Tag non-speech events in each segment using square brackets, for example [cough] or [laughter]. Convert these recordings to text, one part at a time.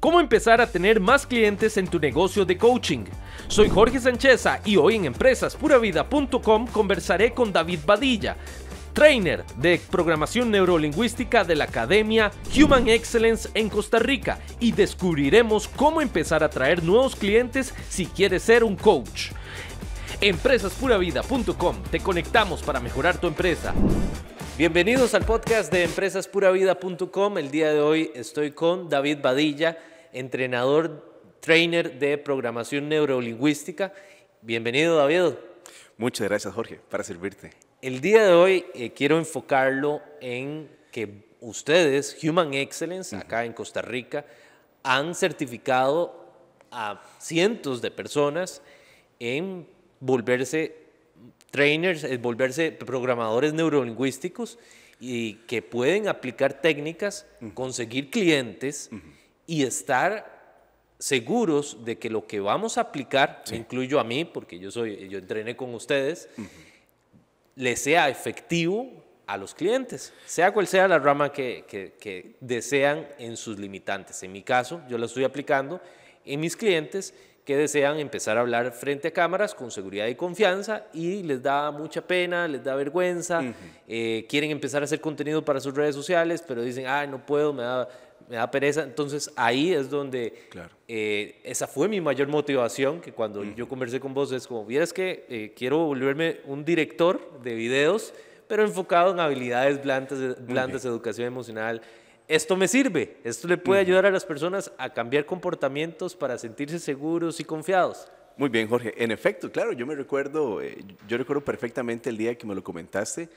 ¿Cómo empezar a tener más clientes en tu negocio de coaching? Soy Jorge Sancheza y hoy en empresaspuravida.com conversaré con David Badilla, trainer de programación neurolingüística de la Academia Human Excellence en Costa Rica y descubriremos cómo empezar a traer nuevos clientes si quieres ser un coach. Empresaspuravida.com, te conectamos para mejorar tu empresa. Bienvenidos al podcast de empresaspuravida.com. El día de hoy estoy con David Badilla, entrenador, trainer de programación neurolingüística. Bienvenido, David. Muchas gracias, Jorge, para servirte. El día de hoy eh, quiero enfocarlo en que ustedes, Human Excellence, acá en Costa Rica, han certificado a cientos de personas en volverse trainers, en volverse programadores neurolingüísticos y que pueden aplicar técnicas, conseguir clientes y estar seguros de que lo que vamos a aplicar, incluyo a mí, porque yo, soy, yo entrené con ustedes, le sea efectivo a los clientes, sea cual sea la rama que, desean en sus limitantes. En mi caso, yo la estoy aplicando en mis clientes que desean empezar a hablar frente a cámaras con seguridad y confianza y les da mucha pena, les da vergüenza, eh, quieren empezar a hacer contenido para sus redes sociales, pero dicen, ah, no puedo, me da me da pereza. Entonces ahí es donde eh, esa fue mi mayor motivación, que cuando yo conversé con vos es como, vieras que eh, quiero volverme un director de videos, pero enfocado en habilidades blandas, eh, de educación emocional. Esto me sirve, esto le puede ayudar a las personas a cambiar comportamientos para sentirse seguros y confiados. Muy bien, Jorge. En efecto, claro, yo me recuerdo, yo recuerdo perfectamente el día que me lo comentaste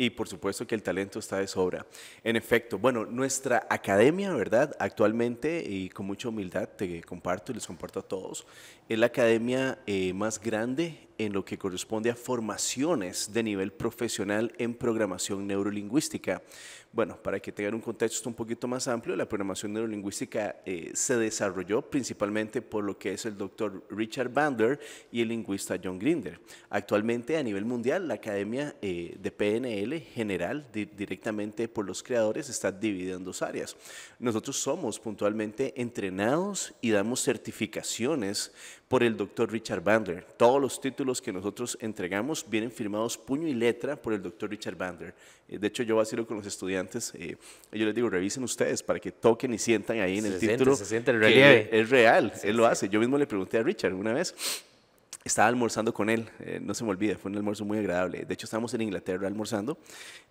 y por supuesto que el talento está de sobra. En efecto, bueno, nuestra academia, ¿verdad? Actualmente, y con mucha humildad te comparto y les comparto a todos, es la academia eh, más grande en lo que corresponde a formaciones de nivel profesional en programación neurolingüística. Bueno, para que tengan un contexto un poquito más amplio, la programación neurolingüística eh, se desarrolló principalmente por lo que es el doctor Richard Bandler y el lingüista John Grinder. Actualmente a nivel mundial, la Academia eh, de PNL general, directamente por los creadores, está dividida en dos áreas. Nosotros somos puntualmente entrenados y damos certificaciones por el doctor Richard bander Todos los títulos que nosotros entregamos vienen firmados puño y letra por el doctor Richard Bandler. Eh, de hecho, yo vacilo con los estudiantes, eh, yo les digo, revisen ustedes para que toquen y sientan ahí en el título. Se sienten, relieve. Es real, él lo hace. Yo mismo le pregunté a Richard una vez, estaba almorzando con él, eh, no se me olvida, fue un almuerzo muy agradable. De hecho, estábamos en Inglaterra almorzando,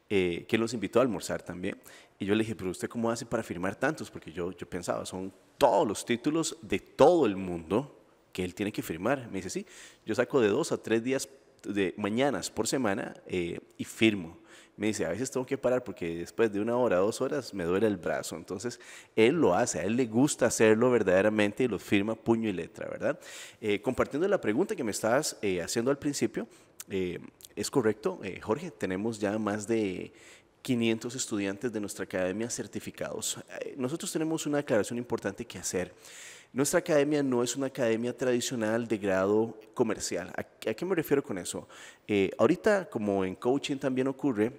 que él nos invitó a almorzar también. Y yo le dije, pero usted cómo hace para firmar tantos? Porque yo, yo pensaba, son todos los títulos de todo el mundo que él tiene que firmar. Me dice, sí, yo saco de dos a tres días de mañanas por semana eh, y firmo. Me dice, a veces tengo que parar porque después de una hora, dos horas, me duele el brazo. Entonces, él lo hace, a él le gusta hacerlo verdaderamente y lo firma puño y letra, ¿verdad? Eh, compartiendo la pregunta que me estabas eh, haciendo al principio, es correcto, Jorge, tenemos ya más de 500 estudiantes de nuestra academia certificados. Nosotros tenemos una aclaración importante que hacer. Nuestra academia no es una academia tradicional de grado comercial. ¿A, qué me refiero con eso? Eh, ahorita, como en coaching también ocurre,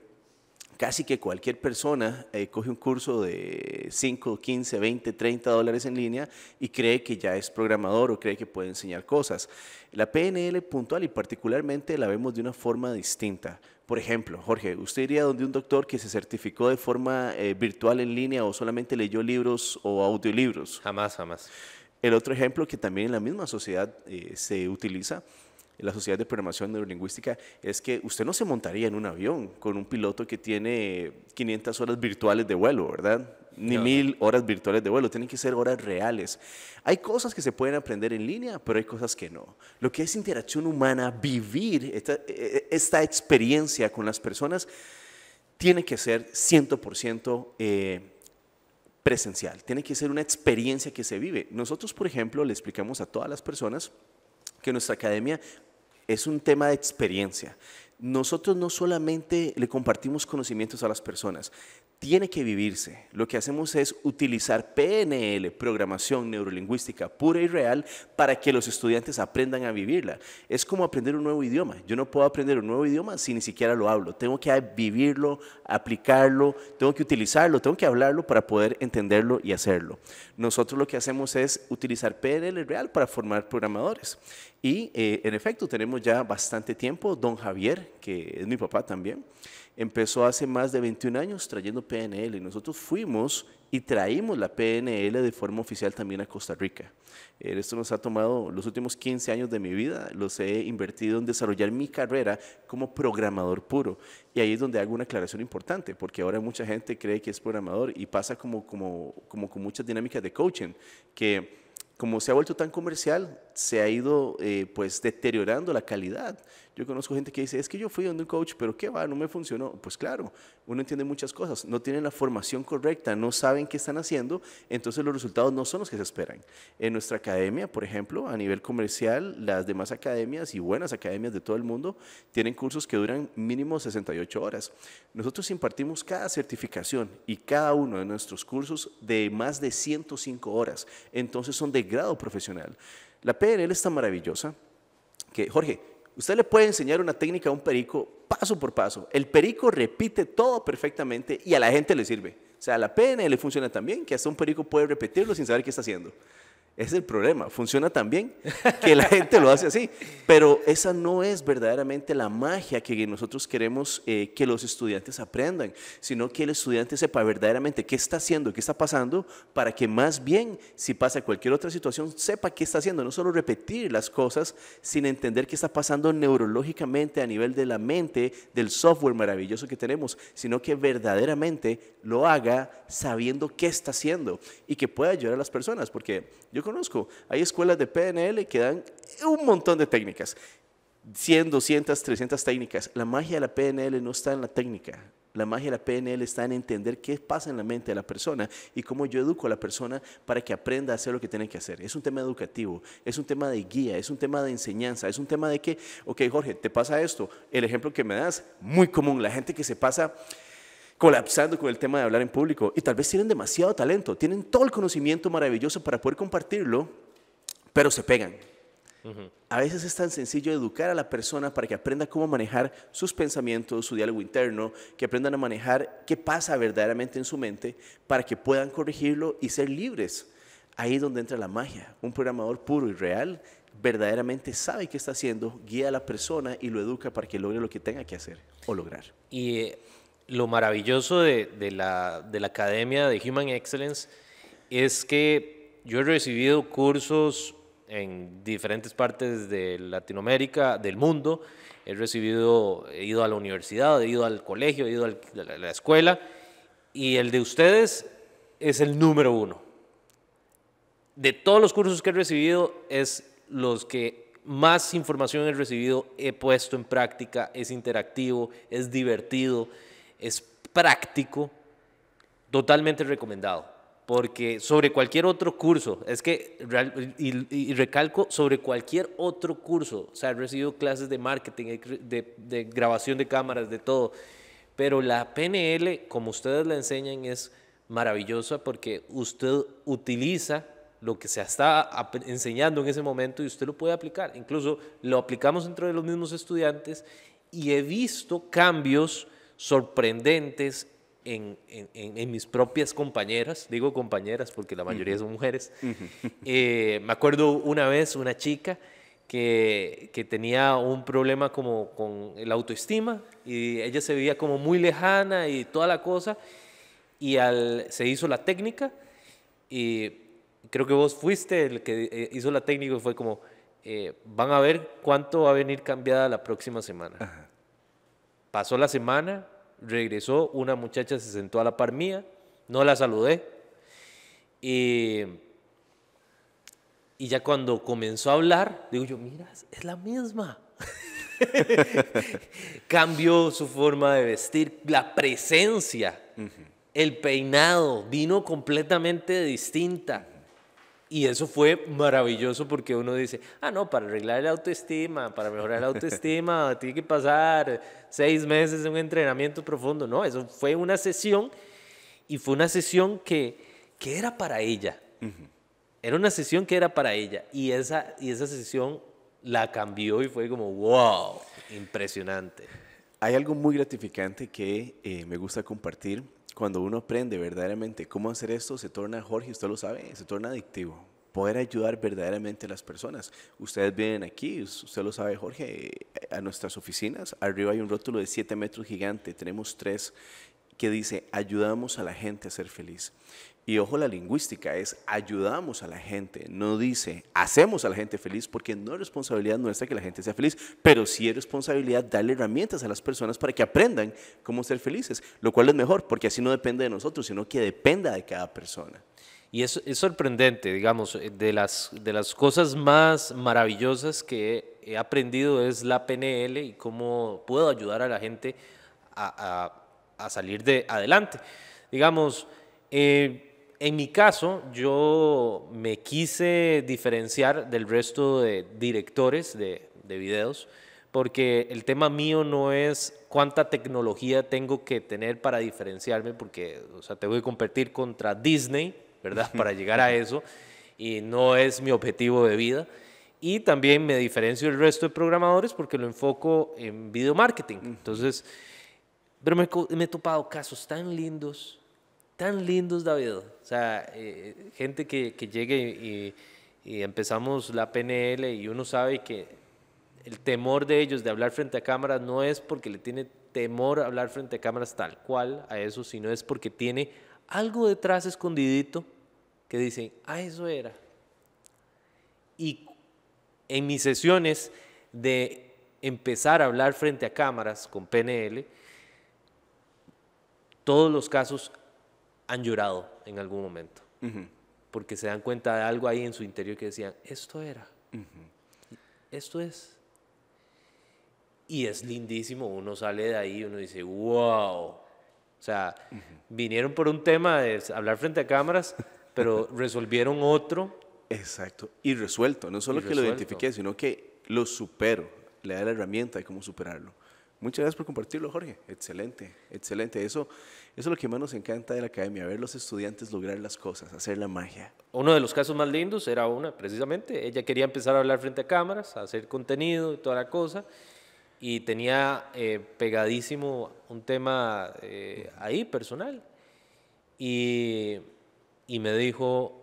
casi que cualquier persona eh, coge un curso de 5, 15, 20, 30 dólares en línea y cree que ya es programador o cree que puede enseñar cosas. La PNL puntual y particularmente la vemos de una forma distinta. Por ejemplo, Jorge, ¿usted iría donde un doctor que se certificó de forma eh, virtual en línea o solamente leyó libros o audiolibros? Jamás, jamás. El otro ejemplo que también en la misma sociedad eh, se utiliza, en la sociedad de programación neurolingüística, es que usted no se montaría en un avión con un piloto que tiene 500 horas virtuales de vuelo, ¿verdad? Ni mil horas virtuales de vuelo, tienen que ser horas reales. Hay cosas que se pueden aprender en línea, pero hay cosas que no. Lo que es interacción humana, vivir esta, e, e, experiencia con las personas, tiene que ser 100% presencial, tiene que ser una experiencia que se vive. Nosotros, por ejemplo, le explicamos a todas las personas que nuestra academia es un tema de experiencia. Nosotros no solamente le compartimos conocimientos a las personas, tiene que vivirse. Lo que hacemos es utilizar PNL, programación neurolingüística pura y real, para que los estudiantes aprendan a vivirla. Es como aprender un nuevo idioma. Yo no puedo aprender un nuevo idioma si ni siquiera lo hablo. Tengo que vivirlo, aplicarlo, tengo que utilizarlo, tengo que hablarlo para poder entenderlo y hacerlo. Nosotros lo que hacemos es utilizar PNL real para formar programadores. Y eh, en efecto, tenemos ya bastante tiempo. Don Javier, que es mi papá también empezó hace más de 21 años trayendo PNL y nosotros fuimos y traímos la PNL de forma oficial también a Costa Rica. Eh, esto nos ha tomado los últimos 15 años de mi vida, los he invertido en desarrollar mi carrera como programador puro. Y ahí es donde hago una aclaración importante, porque ahora mucha gente cree que es programador y pasa como, como, con muchas dinámicas de coaching, que como se ha vuelto tan comercial, se ha ido eh, pues deteriorando la calidad. Yo conozco gente que dice, es que yo fui donde un coach, pero qué va, no me funcionó. Pues claro, uno entiende muchas cosas, no tienen la formación correcta, no saben qué están haciendo, entonces los resultados no son los que se esperan. En nuestra academia, por ejemplo, a nivel comercial, las demás academias y buenas academias de todo el mundo tienen cursos que duran mínimo 68 horas. Nosotros impartimos cada certificación y cada uno de nuestros cursos de más de 105 horas, entonces son de grado profesional. La PNL está maravillosa. Que, Jorge, Usted le puede enseñar una técnica a un perico paso por paso. El perico repite todo perfectamente y a la gente le sirve. O sea, a la PNL funciona también, que hasta un perico puede repetirlo sin saber qué está haciendo. Es el problema. Funciona tan bien que la gente lo hace así. Pero esa no es verdaderamente la magia que nosotros queremos eh, que los estudiantes aprendan, sino que el estudiante sepa verdaderamente qué está haciendo, qué está pasando, para que más bien, si pasa cualquier otra situación, sepa qué está haciendo. No solo repetir las cosas sin entender qué está pasando neurológicamente a nivel de la mente, del software maravilloso que tenemos, sino que verdaderamente lo haga sabiendo qué está haciendo y que pueda ayudar a las personas. Porque yo conozco. Hay escuelas de PNL que dan un montón de técnicas. 100, 200, 300 técnicas. La magia de la PNL no está en la técnica. La magia de la PNL está en entender qué pasa en la mente de la persona y cómo yo educo a la persona para que aprenda a hacer lo que tiene que hacer. Es un tema educativo, es un tema de guía, es un tema de enseñanza, es un tema de que, ok Jorge, te pasa esto. El ejemplo que me das, muy común, la gente que se pasa colapsando con el tema de hablar en público y tal vez tienen demasiado talento, tienen todo el conocimiento maravilloso para poder compartirlo, pero se pegan. A veces es tan sencillo educar a la persona para que aprenda cómo manejar sus pensamientos, su diálogo interno, que aprendan a manejar qué pasa verdaderamente en su mente para que puedan corregirlo y ser libres. Ahí es donde entra la magia. Un programador puro y real verdaderamente sabe qué está haciendo, guía a la persona y lo educa para que logre lo que tenga que hacer o lograr. Y eh, lo maravilloso de, la, Academia de Human Excellence es que yo he recibido cursos en diferentes partes de Latinoamérica, del mundo, he recibido, he ido a la universidad, he ido al colegio, he ido a la escuela, y el de ustedes es el número uno. De todos los cursos que he recibido, es los que más información he recibido, he puesto en práctica, es interactivo, es divertido, es práctico, totalmente recomendado. Porque sobre cualquier otro curso, es que, y, recalco, sobre cualquier otro curso, o sea, he recibido clases de marketing, de, grabación de cámaras, de todo, pero la PNL, como ustedes la enseñan, es maravillosa porque usted utiliza lo que se está enseñando en ese momento y usted lo puede aplicar. Incluso lo aplicamos dentro de los mismos estudiantes y he visto cambios sorprendentes en, en, en, mis propias compañeras, digo compañeras porque la mayoría son mujeres. [laughs] Eh, me acuerdo una vez una chica que, que, tenía un problema como con la autoestima y ella se veía como muy lejana y toda la cosa y al, se hizo la técnica y creo que vos fuiste el que eh, hizo la técnica y fue como, eh, van a ver cuánto va a venir cambiada la próxima semana. Pasó la semana, regresó, una muchacha se sentó a la par mía, no la saludé. Y, ya cuando comenzó a hablar, digo yo, mira, es la misma. [laughs] Cambió su forma de vestir, la presencia, el peinado, vino completamente distinta. Y eso fue maravilloso porque uno dice, ah, no, para arreglar la autoestima, para mejorar la autoestima, [laughs] tiene que pasar seis meses de un entrenamiento profundo. No, eso fue una sesión y fue una sesión que, que era para ella. Era una sesión que era para ella. Y esa, y esa sesión la cambió y fue como, wow, impresionante. Hay algo muy gratificante que eh, me gusta compartir cuando uno aprende verdaderamente cómo hacer esto, se torna, Jorge, usted lo sabe, se torna adictivo. Poder ayudar verdaderamente a las personas. Ustedes vienen aquí, usted lo sabe, Jorge, eh, a nuestras oficinas. Arriba hay un rótulo de 7 metros gigante, tenemos tres que dice ayudamos a la gente a ser feliz. Y ojo, la lingüística es ayudamos a la gente, no dice hacemos a la gente feliz, porque no es responsabilidad nuestra que la gente sea feliz, pero sí es responsabilidad darle herramientas a las personas para que aprendan cómo ser felices, lo cual es mejor, porque así no depende de nosotros, sino que dependa de cada persona. Y es, es sorprendente, digamos, de las, de las cosas más maravillosas que he aprendido es la PNL y cómo puedo ayudar a la gente a a salir de adelante. Digamos, eh, en mi caso, yo me quise diferenciar del resto de directores de, de videos, porque el tema mío no es cuánta tecnología tengo que tener para diferenciarme, porque o sea, tengo que competir contra Disney, ¿verdad? Para [laughs] llegar a eso, y no es mi objetivo de vida. Y también me diferencio del resto de programadores porque lo enfoco en video marketing. Entonces, pero me, he topado casos tan lindos, tan lindos, David. O sea, eh, eh, gente que, que llegue y, empezamos la PNL y uno sabe que el temor de ellos de hablar frente a cámaras no es porque le tiene temor a hablar frente a cámaras tal cual a eso, sino es porque tiene algo detrás escondidito que dicen, ah, eso era. Y en mis sesiones de empezar a hablar frente a cámaras con PNL, todos los casos han llorado en algún momento, porque se dan cuenta de algo ahí en su interior que decían, esto era, esto es. Y es lindísimo, uno sale de ahí, uno dice, wow. O sea, vinieron por un tema de hablar frente a cámaras, pero [laughs] resolvieron otro. Exacto, y resuelto. No solo que lo identifique, sino que lo supero, le da la herramienta de cómo superarlo. Muchas gracias por compartirlo, Jorge. Excelente, excelente. Eso, eso es lo que más nos encanta de la academia, ver los estudiantes lograr las cosas, hacer la magia. Uno de los casos más lindos era una, precisamente. Ella quería empezar a hablar frente a cámaras, a hacer contenido y toda la cosa. Y tenía eh, pegadísimo un tema eh, ahí, personal. Y, y me dijo,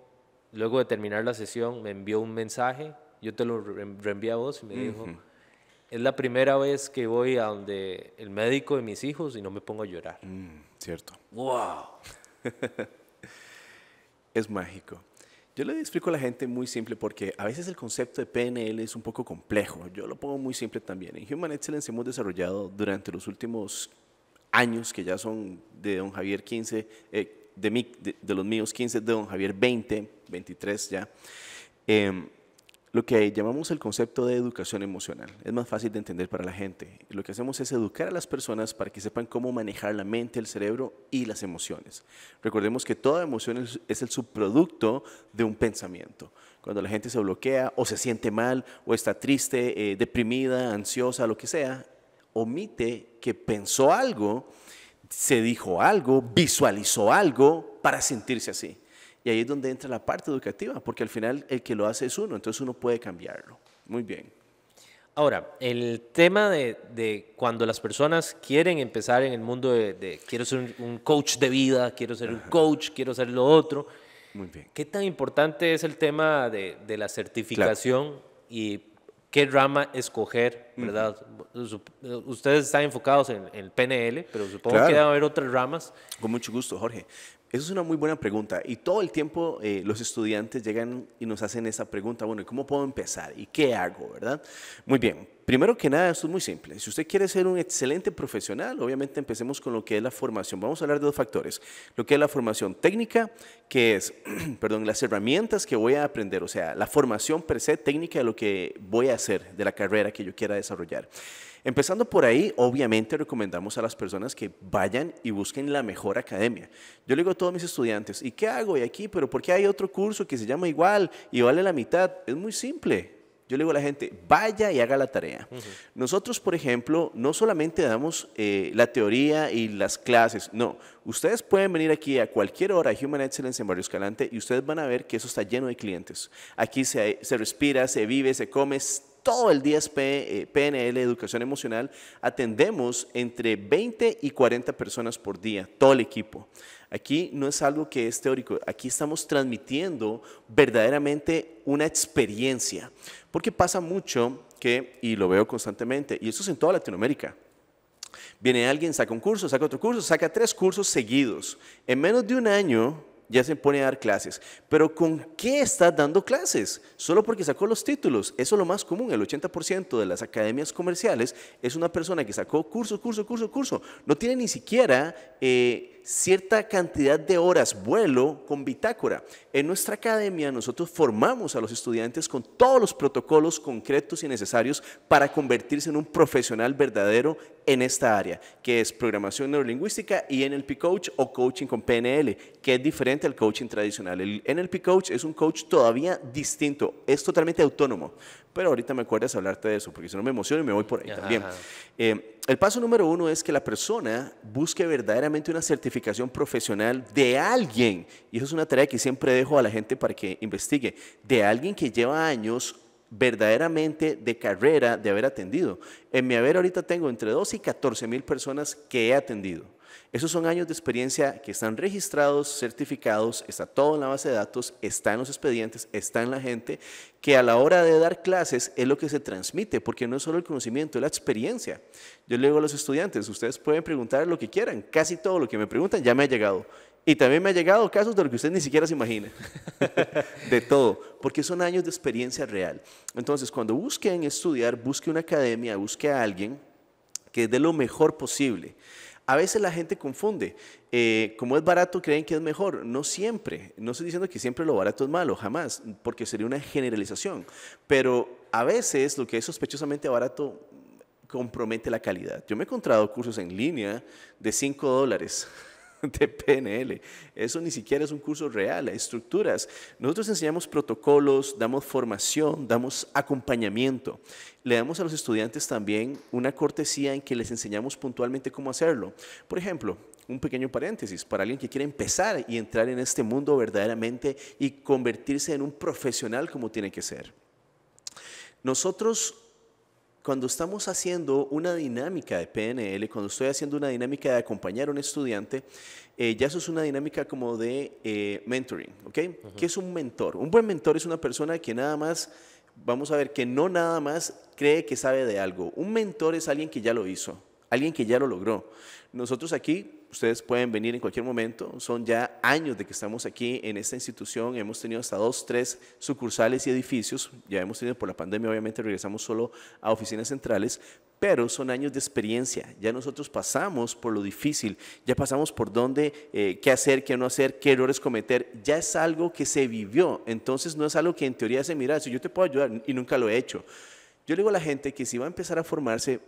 luego de terminar la sesión, me envió un mensaje. Yo te lo reenvié a vos y me dijo es la primera vez que voy a donde el médico de mis hijos y no me pongo a llorar. Mm, cierto. ¡Wow! [laughs] es mágico. Yo le explico a la gente muy simple porque a veces el concepto de PNL es un poco complejo. Yo lo pongo muy simple también. En Human Excellence hemos desarrollado durante los últimos años, que ya son de don Javier 15, eh, de, de, los míos 15, de don Javier 20, 23 ya, em, lo que llamamos el concepto de educación emocional. Es más fácil de entender para la gente. Lo que hacemos es educar a las personas para que sepan cómo manejar la mente, el cerebro y las emociones. Recordemos que toda emoción es el subproducto de un pensamiento. Cuando la gente se bloquea o se siente mal o está triste, eh, deprimida, ansiosa, lo que sea, omite que pensó algo, se dijo algo, visualizó algo para sentirse así. Y ahí es donde entra la parte educativa, porque al final el que lo hace es uno, entonces uno puede cambiarlo. Muy bien. Ahora, el tema de, de cuando las personas quieren empezar en el mundo de, quiero ser un, coach de vida, quiero ser un coach, quiero ser lo otro. Muy bien. ¿Qué tan importante es el tema de, de la certificación y qué rama escoger, verdad? Ustedes están enfocados en, el PNL, pero supongo que que a haber otras ramas. Con mucho gusto, Jorge. Esa es una muy buena pregunta y todo el tiempo eh, los estudiantes llegan y nos hacen esa pregunta, bueno, ¿cómo puedo empezar? ¿Y qué hago? ¿Verdad? Muy bien, primero que nada, esto es muy simple. Si usted quiere ser un excelente profesional, obviamente empecemos con lo que es la formación. Vamos a hablar de dos factores. Lo que es la formación técnica, que es, [clears throat] perdón, las herramientas que voy a aprender, o sea, la formación per se técnica de lo que voy a hacer, de la carrera que yo quiera desarrollar. Empezando por ahí, obviamente recomendamos a las personas que vayan y busquen la mejor academia. Yo le digo a todos mis estudiantes, ¿y qué hago? ¿Y aquí? ¿Pero por qué hay otro curso que se llama igual y vale la mitad? Es muy simple. Yo le digo a la gente, vaya y haga la tarea. Nosotros, por ejemplo, no solamente damos eh, la teoría y las clases, no. Ustedes pueden venir aquí a cualquier hora a Human Excellence en Barrio Escalante y ustedes van a ver que eso está lleno de clientes. Aquí se, se respira, se vive, se come, todo el día es PNL, eh, educación emocional, atendemos entre 20 y 40 personas por día, todo el equipo. Aquí no es algo que es teórico, aquí estamos transmitiendo verdaderamente una experiencia, porque pasa mucho que, y lo veo constantemente, y eso es en toda Latinoamérica, viene alguien, saca un curso, saca otro curso, saca tres cursos seguidos, en menos de un año ya se pone a dar clases. Pero ¿con qué está dando clases? Solo porque sacó los títulos. Eso es lo más común. El 80% de las academias comerciales es una persona que sacó curso, curso, curso, curso. No tiene ni siquiera... Eh, cierta cantidad de horas vuelo con bitácora. En nuestra academia nosotros formamos a los estudiantes con todos los protocolos concretos y necesarios para convertirse en un profesional verdadero en esta área, que es programación neurolingüística y NLP Coach o coaching con PNL, que es diferente al coaching tradicional. El NLP Coach es un coach todavía distinto, es totalmente autónomo. Pero ahorita me acuerdas hablarte de eso, porque si no me emociono y me voy por ahí también. Eh, el paso número uno es que la persona busque verdaderamente una certificación profesional de alguien, y eso es una tarea que siempre dejo a la gente para que investigue, de alguien que lleva años verdaderamente de carrera de haber atendido. En mi haber ahorita tengo entre 2 y 14 mil personas que he atendido. Esos son años de experiencia que están registrados, certificados, está todo en la base de datos, está en los expedientes, está en la gente, que a la hora de dar clases es lo que se transmite, porque no es solo el conocimiento, es la experiencia. Yo le digo a los estudiantes, ustedes pueden preguntar lo que quieran, casi todo lo que me preguntan ya me ha llegado y también me ha llegado casos de lo que usted ni siquiera se imagina. [laughs] de todo, porque son años de experiencia real. Entonces, cuando busquen estudiar, busquen una academia, busquen a alguien que de lo mejor posible. A veces la gente confunde. Eh, como es barato, creen que es mejor. No siempre. No estoy diciendo que siempre lo barato es malo, jamás, porque sería una generalización. Pero a veces lo que es sospechosamente barato compromete la calidad. Yo me he encontrado cursos en línea de 5 dólares. [laughs] de PNL. Eso ni siquiera es un curso real, estructuras. Nosotros enseñamos protocolos, damos formación, damos acompañamiento. Le damos a los estudiantes también una cortesía en que les enseñamos puntualmente cómo hacerlo. Por ejemplo, un pequeño paréntesis para alguien que quiere empezar y entrar en este mundo verdaderamente y convertirse en un profesional como tiene que ser. Nosotros cuando estamos haciendo una dinámica de PNL, cuando estoy haciendo una dinámica de acompañar a un estudiante, eh, ya eso es una dinámica como de eh, mentoring, ¿ok? ¿Qué es un mentor? Un buen mentor es una persona que nada más, vamos a ver, que no nada más cree que sabe de algo. Un mentor es alguien que ya lo hizo, alguien que ya lo logró. Nosotros aquí Ustedes pueden venir en cualquier momento. Son ya años de que estamos aquí en esta institución. Hemos tenido hasta dos, tres sucursales y edificios. Ya hemos tenido por la pandemia, obviamente regresamos solo a oficinas centrales, pero son años de experiencia. Ya nosotros pasamos por lo difícil, ya pasamos por dónde, eh, qué hacer, qué no hacer, qué errores cometer. Ya es algo que se vivió. Entonces no es algo que en teoría se mira, si yo te puedo ayudar y nunca lo he hecho. Yo le digo a la gente que si va a empezar a formarse,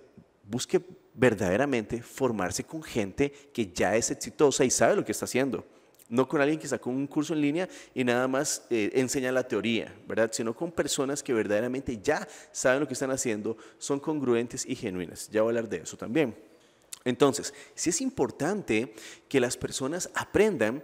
busque verdaderamente formarse con gente que ya es exitosa y sabe lo que está haciendo. No con alguien que sacó un curso en línea y nada más eh, enseña la teoría, ¿verdad? Sino con personas que verdaderamente ya saben lo que están haciendo, son congruentes y genuinas. Ya voy a hablar de eso también. Entonces, sí es importante que las personas aprendan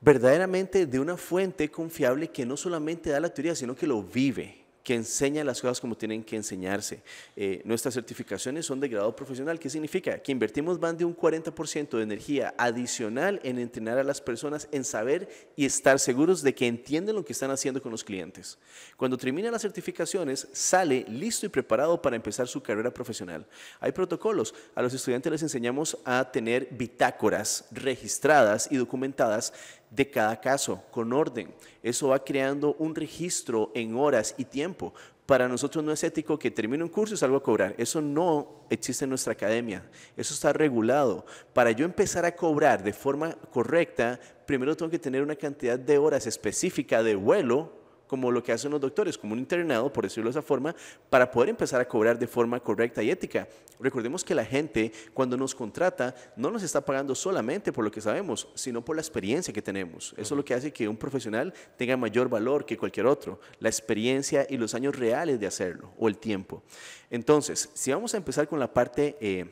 verdaderamente de una fuente confiable que no solamente da la teoría, sino que lo vive, que enseña las cosas como tienen que enseñarse. Eh, nuestras certificaciones son de grado profesional. ¿Qué significa? Que invertimos más de un 40% de energía adicional en entrenar a las personas en saber y estar seguros de que entienden lo que están haciendo con los clientes. Cuando termina las certificaciones, sale listo y preparado para empezar su carrera profesional. Hay protocolos. A los estudiantes les enseñamos a tener bitácoras registradas y documentadas de cada caso con orden. Eso va creando un registro en horas y tiempo. Para nosotros no es ético que termine un curso y salgo a cobrar. Eso no existe en nuestra academia. Eso está regulado. Para yo empezar a cobrar de forma correcta, primero tengo que tener una cantidad de horas específica de vuelo como lo que hacen los doctores, como un internado, por decirlo de esa forma, para poder empezar a cobrar de forma correcta y ética. Recordemos que la gente cuando nos contrata no nos está pagando solamente por lo que sabemos, sino por la experiencia que tenemos. Eso es lo que hace que un profesional tenga mayor valor que cualquier otro, la experiencia y los años reales de hacerlo o el tiempo. Entonces, si vamos a empezar con la parte... Eh,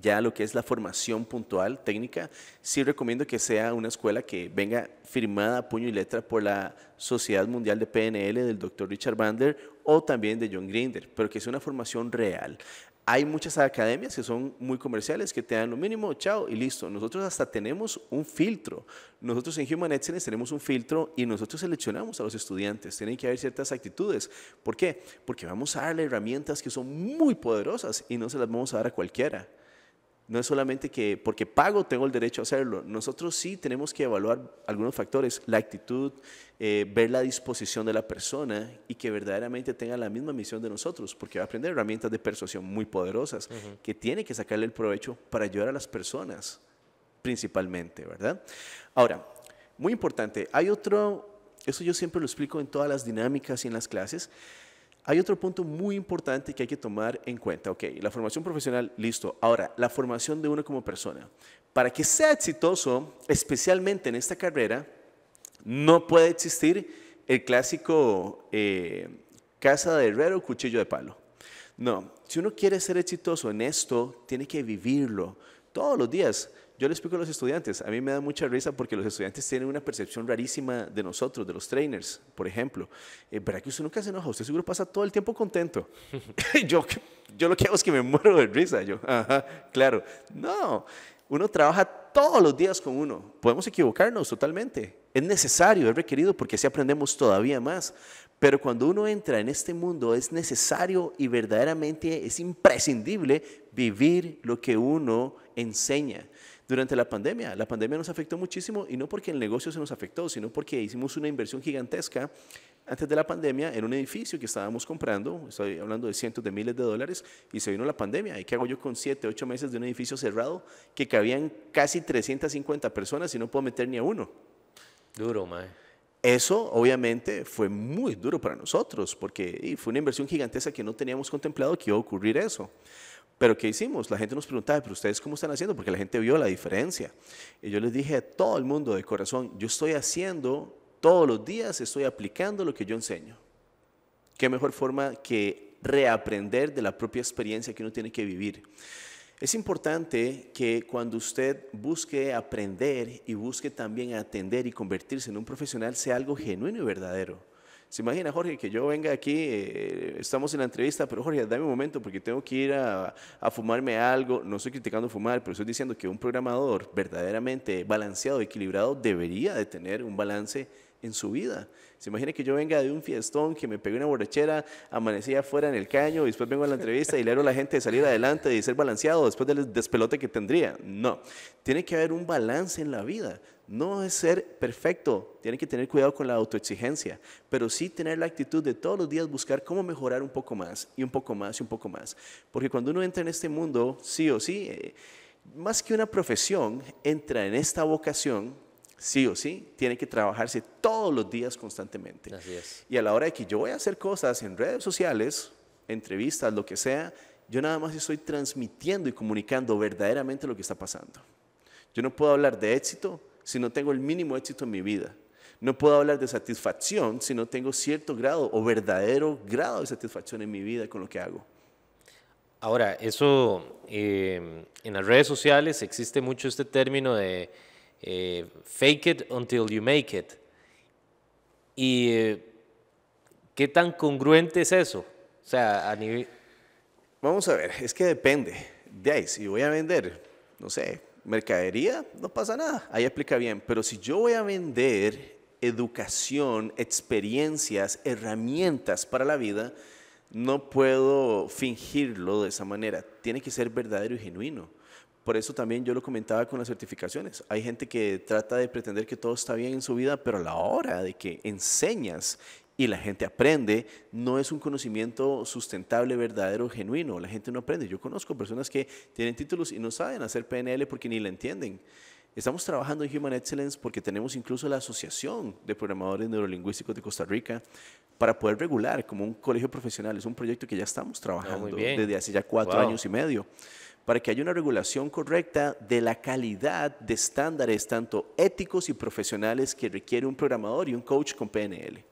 ya lo que es la formación puntual, técnica, sí recomiendo que sea una escuela que venga firmada a puño y letra por la Sociedad Mundial de PNL del doctor Richard Bandler o también de John Grinder, pero que sea una formación real. Hay muchas academias que son muy comerciales, que te dan lo mínimo, chao, y listo. Nosotros hasta tenemos un filtro. Nosotros en Human Excellence tenemos un filtro y nosotros seleccionamos a los estudiantes. Tienen que haber ciertas actitudes. ¿Por qué? Porque vamos a darle herramientas que son muy poderosas y no se las vamos a dar a cualquiera no es solamente que porque pago tengo el derecho a hacerlo. Nosotros sí tenemos que evaluar algunos factores, la actitud, eh, ver la disposición de la persona y que verdaderamente tenga la misma misión de nosotros, porque va a aprender herramientas de persuasión muy poderosas que tiene que sacarle el provecho para ayudar a las personas principalmente, ¿verdad? Ahora, muy importante, hay otro, eso yo siempre lo explico en todas las dinámicas y en las clases, hay otro punto muy importante que hay que tomar en cuenta. Ok, la formación profesional, listo. Ahora, la formación de uno como persona. Para que sea exitoso, especialmente en esta carrera, no puede existir el clásico eh, casa de herrero, cuchillo de palo. No, si uno quiere ser exitoso en esto, tiene que vivirlo todos los días. Yo le explico a los estudiantes, a mí me da mucha risa porque los estudiantes tienen una percepción rarísima de nosotros, de los trainers, por ejemplo. Eh, ¿Verdad que usted nunca se enoja? Usted seguro pasa todo el tiempo contento. [laughs] [laughs] yo, yo lo que hago es que me muero de risa. Yo, ajá, claro. No, uno trabaja todos los días con uno. Podemos equivocarnos totalmente. Es necesario, es requerido porque así aprendemos todavía más. Pero cuando uno entra en este mundo es necesario y verdaderamente es imprescindible vivir lo que uno enseña durante la pandemia. La pandemia nos afectó muchísimo y no porque el negocio se nos afectó, sino porque hicimos una inversión gigantesca antes de la pandemia en un edificio que estábamos comprando, estoy hablando de cientos de miles de dólares, y se vino la pandemia. ¿Y qué hago yo con siete, ocho meses de un edificio cerrado que cabían casi 350 personas y no puedo meter ni a uno? Duro, mae. Eso obviamente fue muy duro para nosotros porque fue una inversión gigantesca que no teníamos contemplado que iba a ocurrir eso. Pero ¿qué hicimos? La gente nos preguntaba, pero ustedes cómo están haciendo, porque la gente vio la diferencia. Y yo les dije a todo el mundo de corazón, yo estoy haciendo todos los días, estoy aplicando lo que yo enseño. ¿Qué mejor forma que reaprender de la propia experiencia que uno tiene que vivir? Es importante que cuando usted busque aprender y busque también atender y convertirse en un profesional sea algo genuino y verdadero. ¿Se imagina, Jorge, que yo venga aquí, eh, estamos en la entrevista, pero Jorge, dame un momento porque tengo que ir a, fumarme algo? No estoy criticando fumar, pero estoy diciendo que un programador verdaderamente balanceado, equilibrado, debería de tener un balance en su vida. Se imagina que yo venga de un fiestón, que me pegué una borrachera, amanecí afuera en el caño, y después vengo a la entrevista y le a la gente de salir adelante y ser balanceado después del despelote que tendría. No, tiene que haber un balance en la vida. No es ser perfecto, tienen que tener cuidado con la autoexigencia, pero sí tener la actitud de todos los días buscar cómo mejorar un poco más y un poco más y un poco más. Porque cuando uno entra en este mundo, sí o sí, eh, más que una profesión, entra en esta vocación, sí o sí, tiene que trabajarse todos los días constantemente. Y a la hora de que yo voy a hacer cosas en redes sociales, entrevistas, lo que sea, yo nada más estoy transmitiendo y comunicando verdaderamente lo que está pasando. Yo no puedo hablar de éxito si no tengo el mínimo éxito en mi vida. No puedo hablar de satisfacción si no tengo cierto grado o verdadero grado de satisfacción en mi vida con lo que hago. Ahora, eso eh, en las redes sociales existe mucho este término de eh, fake it until you make it. ¿Y eh, qué tan congruente es eso? O sea, Vamos a ver, es que depende. De ahí, si voy a vender, no sé, mercadería, no pasa nada, ahí explica bien, pero si yo voy a vender educación, experiencias, herramientas para la vida, no puedo fingirlo de esa manera, tiene que ser verdadero y genuino. Por eso también yo lo comentaba con las certificaciones. Hay gente que trata de pretender que todo está bien en su vida, pero a la hora de que enseñas y la gente aprende, no es un conocimiento sustentable, verdadero, genuino. La gente no aprende. Yo conozco personas que tienen títulos y no saben hacer PNL porque ni la entienden. Estamos trabajando en Human Excellence porque tenemos incluso la Asociación de Programadores Neurolingüísticos de Costa Rica para poder regular como un colegio profesional. Es un proyecto que ya estamos ah, trabajando desde hace ya cuatro años y medio para que haya una regulación correcta de la calidad de estándares tanto éticos y profesionales que requiere un programador y un coach con PNL.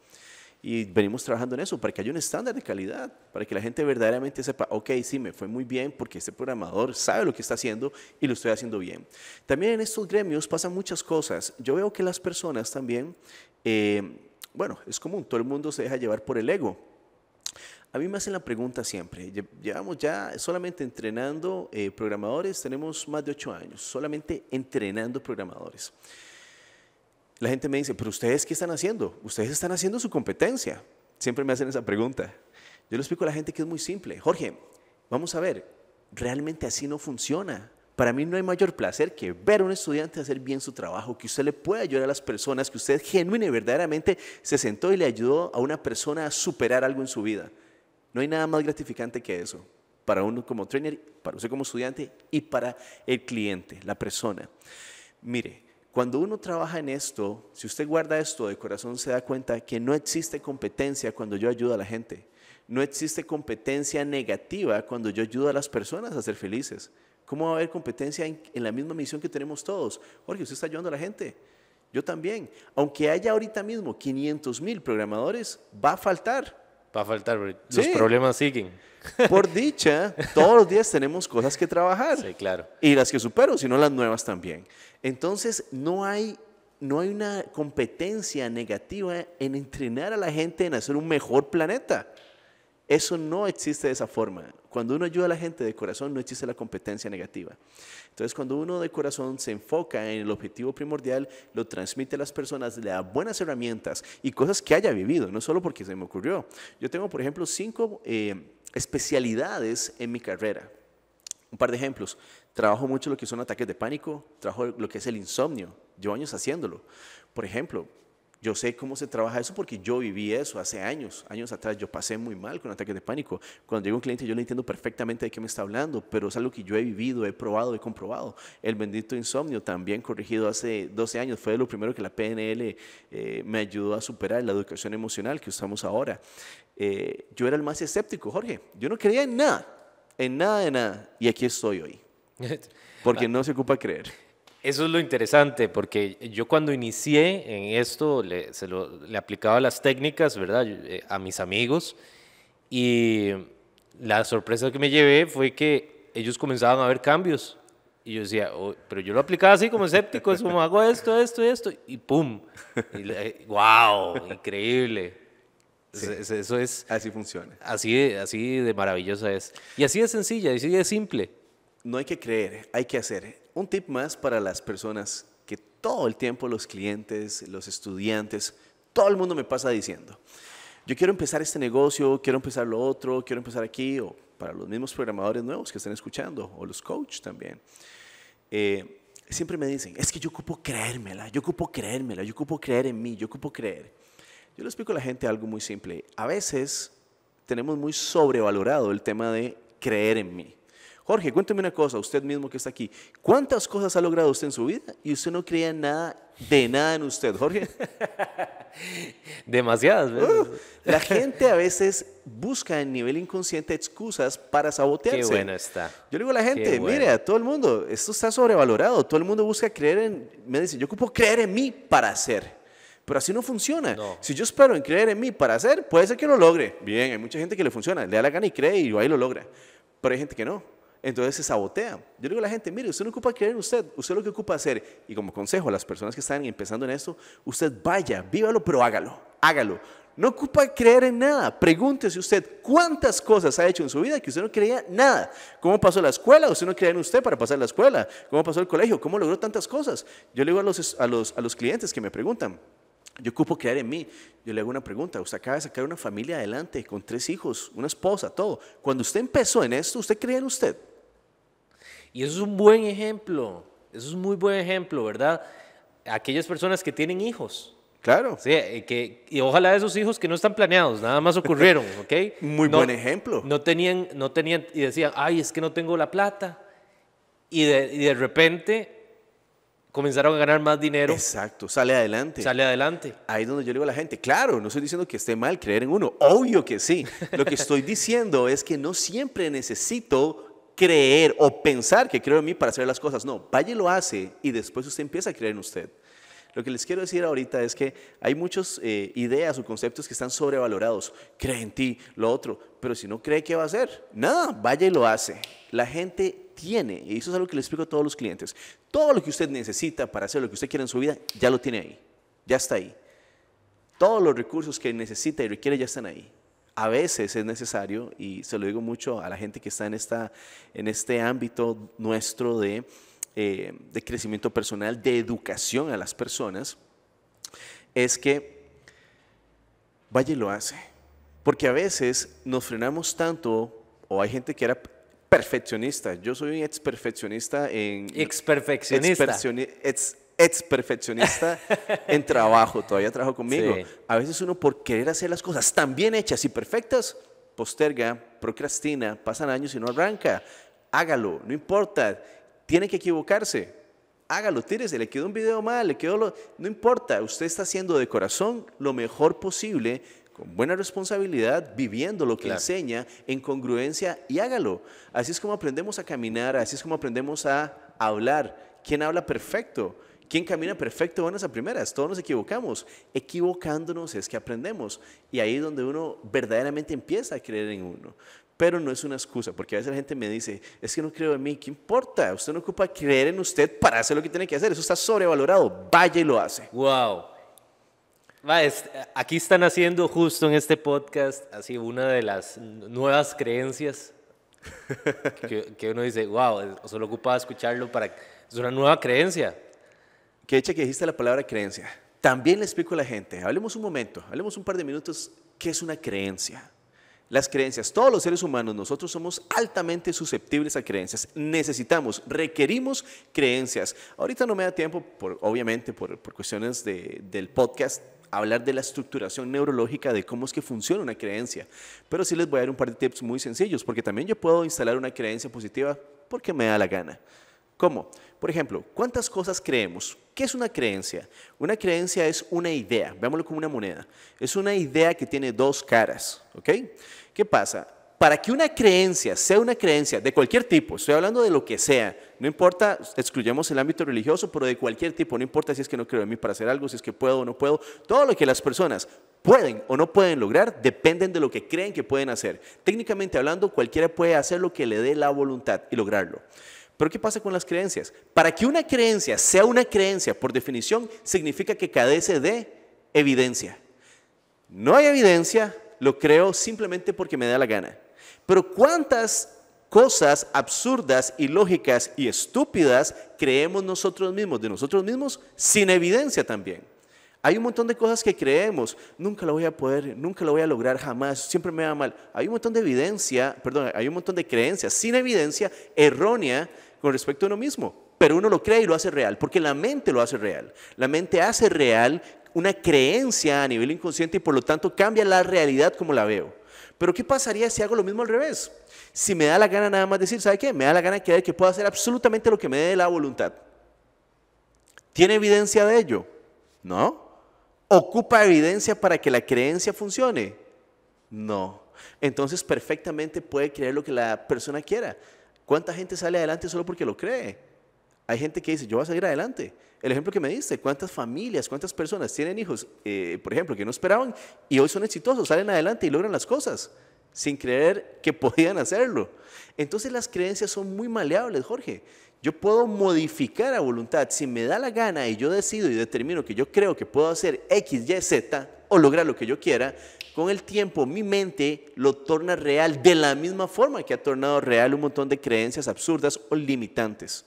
Y venimos trabajando en eso para que haya un estándar de calidad, para que la gente verdaderamente sepa, ok, sí, me fue muy bien porque este programador sabe lo que está haciendo y lo estoy haciendo bien. También en estos gremios pasan muchas cosas. Yo veo que las personas también, eh, bueno, es común, todo el mundo se deja llevar por el ego. A mí me hacen la pregunta siempre, llevamos ya solamente entrenando eh, programadores, tenemos más de ocho años, solamente entrenando programadores la gente me dice, pero ustedes qué están haciendo? Ustedes están haciendo su competencia. Siempre me hacen esa pregunta. Yo les explico a la gente que es muy simple. Jorge, vamos a ver, realmente así no funciona. Para mí no hay mayor placer que ver a un estudiante hacer bien su trabajo, que usted le pueda ayudar a las personas, que usted genuinamente, y verdaderamente se sentó y le ayudó a una persona a superar algo en su vida. No hay nada más gratificante que eso, para uno como trainer, para usted como estudiante y para el cliente, la persona. Mire, cuando uno trabaja en esto, si usted guarda esto de corazón, se da cuenta que no existe competencia cuando yo ayudo a la gente. No existe competencia negativa cuando yo ayudo a las personas a ser felices. ¿Cómo va a haber competencia en, la misma misión que tenemos todos? Jorge, usted está ayudando a la gente. Yo también. Aunque haya ahorita mismo 500 mil programadores, va a faltar Va a faltar, porque problemas siguen. Por [laughs] dicha, todos los días tenemos cosas que trabajar. Sí, claro. Y las que supero, sino las nuevas también. Entonces, no hay, no hay una competencia negativa en entrenar a la gente en hacer un mejor planeta. Eso no existe de esa forma. Cuando uno ayuda a la gente de corazón, no existe la competencia negativa. Entonces, cuando uno de corazón se enfoca en el objetivo primordial, lo transmite a las personas, le da buenas herramientas y cosas que haya vivido, no solo porque se me ocurrió. Yo tengo, por ejemplo, cinco eh, especialidades en mi carrera. Un par de ejemplos. Trabajo mucho lo que son ataques de pánico, trabajo lo que es el insomnio. Llevo años haciéndolo. Por ejemplo, yo sé cómo se trabaja eso porque yo viví eso hace años, años atrás. Yo pasé muy mal con ataques de pánico. Cuando llega un cliente, yo lo entiendo perfectamente de qué me está hablando, pero es algo que yo he vivido, he probado, he comprobado. El bendito insomnio, también corregido hace 12 años, fue lo primero que la PNL eh, me ayudó a superar, la educación emocional que usamos ahora. Eh, yo era el más escéptico, Jorge. Yo no creía en nada, en nada de nada. Y aquí estoy hoy. [laughs] Porque ah. no se ocupa creer. Eso es lo interesante, porque yo cuando inicié en esto, le, se lo, le aplicaba las técnicas, ¿verdad? Eh, a mis amigos. Y la sorpresa que me llevé fue que ellos comenzaban a ver cambios. Y yo decía, oh, pero yo lo aplicaba así como escéptico, es como hago esto, esto, esto, y ¡pum! Y ¡Wow! [laughs] Increíble. eso, es... Así funciona. Así, así de maravillosa es. Y así de sencilla, así de simple. No hay que creer, hay que hacer. Un tip más para las personas que todo el tiempo los clientes, los estudiantes, todo el mundo me pasa diciendo, yo quiero empezar este negocio, quiero empezar lo otro, quiero empezar aquí, o para los mismos programadores nuevos que están escuchando, o los coaches también. Eh, siempre me dicen, es que yo ocupo creérmela, yo ocupo creérmela, yo ocupo creer en mí, yo ocupo creer. Yo le explico a la gente algo muy simple. A veces tenemos muy sobrevalorado el tema de creer en mí. Jorge, cuénteme una cosa, usted mismo que está aquí. ¿Cuántas cosas ha logrado usted en su vida y usted no creía nada, de nada en usted, Jorge? [laughs] Demasiadas la gente a veces busca en nivel inconsciente excusas para sabotearse. Qué bueno está. Yo digo a la gente, mire, a todo el mundo, esto está sobrevalorado. Todo el mundo busca creer en, me dice, yo ocupo creer en mí para hacer. Pero así no funciona. Si yo espero en creer en mí para hacer, puede ser que lo logre. Bien, hay mucha gente que le funciona, le da la gana y cree y ahí lo logra. Pero hay gente que no entonces se sabotea. Yo digo a la gente, mire, usted no ocupa creer en usted, usted lo que ocupa hacer, y como consejo a las personas que están empezando en esto, usted vaya, vívalo, pero hágalo, hágalo. No ocupa creer en nada. Pregúntese usted cuántas cosas ha hecho en su vida que usted no creía nada. ¿Cómo pasó la escuela? Usted no creía en usted para pasar la escuela. ¿Cómo pasó el colegio? ¿Cómo logró tantas cosas? Yo le digo a los, a los, a los clientes que me preguntan, yo ocupo creer en mí. Yo le hago una pregunta. Usted acaba de sacar una familia adelante con tres hijos, una esposa, todo. Cuando usted empezó en esto, ¿usted creía en usted? Y eso es un buen ejemplo. Eso es un muy buen ejemplo, ¿verdad? Aquellas personas que tienen hijos. Claro. Sí, eh, que, y ojalá esos hijos que no están planeados, nada más ocurrieron, [laughs] ¿ok? muy buen ejemplo. No tenían, no tenían, y decían, ay, es que no tengo la plata. Y de, y de repente comenzaron a ganar más dinero. Exacto, sale adelante. Sale adelante. Ahí es donde yo le digo a la gente, claro, no estoy diciendo que esté mal creer en uno, obvio que sí. Lo que estoy [laughs] diciendo es que no siempre necesito creer o pensar que creo en mí para hacer las cosas. No, vaya y lo hace y después usted empieza a creer en usted. Lo que les quiero decir ahorita es que hay muchas eh, ideas o conceptos que están sobrevalorados. Cree en ti, lo otro, pero si no cree, ¿qué va a hacer? Nada, vaya y lo hace. La gente tiene, y eso es algo que le explico a todos los clientes, todo lo que usted necesita para hacer lo que usted quiere en su vida, ya lo tiene ahí, ya está ahí. Todos los recursos que necesita y requiere ya están ahí. A veces es necesario, y se lo digo mucho a la gente que está en, esta, en este ámbito nuestro de, eh, de crecimiento personal, de educación a las personas, es que vaya y lo hace. Porque a veces nos frenamos tanto, o hay gente que era perfeccionista. Yo soy un ex perfeccionista en... [laughs] Ex perfeccionista en trabajo, todavía trabajo conmigo. A veces uno por querer hacer las cosas tan bien hechas y perfectas, posterga, procrastina, pasan años y no arranca. Hágalo, no importa. Tiene que equivocarse. Hágalo, tírese, le quedó un video mal, le quedó lo... No importa, usted está haciendo de corazón lo mejor posible con buena responsabilidad, viviendo lo que enseña, en congruencia y hágalo. Así es como aprendemos a caminar, así es como aprendemos a hablar. ¿Quién habla perfecto? ¿Quién camina perfecto? Buenas a primeras, todos nos equivocamos. Equivocándonos es que aprendemos. Y ahí es donde uno verdaderamente empieza a creer en uno. Pero no es una excusa, porque a veces la gente me dice, es que no creo en mí, ¿qué importa? Usted no ocupa creer en usted para hacer lo que tiene que hacer. Eso está sobrevalorado. Vaya y lo hace. ¡Wow! aquí están haciendo justo en este podcast, así una de las nuevas creencias que, uno dice, wow, solo ocupaba escucharlo para... Es una nueva creencia. Que hecha que dijiste la palabra creencia. También le explico a la gente, hablemos un momento, hablemos un par de minutos, ¿qué es una creencia? Las creencias, todos los seres humanos, nosotros somos altamente susceptibles a creencias. Necesitamos, requerimos creencias. Ahorita no me da tiempo, por, obviamente, por, por cuestiones de, del podcast, hablar de la estructuración neurológica de cómo es que funciona una creencia. Pero sí les voy a dar un par de tips muy sencillos, porque también yo puedo instalar una creencia positiva porque me da la gana. ¿Cómo? Por ejemplo, ¿cuántas cosas creemos? ¿Qué es una creencia? Una creencia es una idea, veámoslo como una moneda. Es una idea que tiene dos caras, ¿ok? ¿Qué pasa? para que una creencia sea una creencia de cualquier tipo, estoy hablando de lo que sea, no importa, excluyamos el ámbito religioso, pero de cualquier tipo, no importa si es que no creo en mí para hacer algo, si es que puedo o no puedo, todo lo que las personas pueden o no pueden lograr dependen de lo que creen que pueden hacer. Técnicamente hablando, cualquiera puede hacer lo que le dé la voluntad y lograrlo. Pero ¿qué pasa con las creencias? Para que una creencia sea una creencia, por definición, significa que carece de evidencia. No hay evidencia, lo creo simplemente porque me da la gana. Pero ¿cuántas cosas absurdas, ilógicas y estúpidas creemos nosotros mismos, de nosotros mismos, sin evidencia también? Hay un montón de cosas que creemos, nunca lo voy a poder, nunca lo voy a lograr jamás, siempre me va mal. Hay un montón de evidencia, perdón, hay un montón de creencias sin evidencia errónea con respecto a uno mismo, pero uno lo cree y lo hace real, porque la mente lo hace real. La mente hace real una creencia a nivel inconsciente y por lo tanto cambia la realidad como la veo. Pero ¿qué pasaría si hago lo mismo al revés? Si me da la gana nada más decir, ¿sabe qué? Me da la gana creer que puedo hacer absolutamente lo que me dé la voluntad. ¿Tiene evidencia de ello? ¿No? ¿Ocupa evidencia para que la creencia funcione? No. Entonces perfectamente puede creer lo que la persona quiera. ¿Cuánta gente sale adelante solo porque lo cree? Hay gente que dice, yo voy a salir adelante el ejemplo que me diste, cuántas familias, cuántas personas tienen hijos, eh, por ejemplo, que no esperaban y hoy son exitosos, salen adelante y logran las cosas sin creer que [laughs] podían hacerlo. Entonces las creencias son muy maleables, Jorge. Yo puedo modificar a voluntad. Si me da la gana y yo decido y determino que yo creo que puedo hacer X, Y, Z o lograr lo que yo quiera, con el tiempo mi mente lo torna real de la misma forma que ha tornado real un montón de creencias absurdas o limitantes.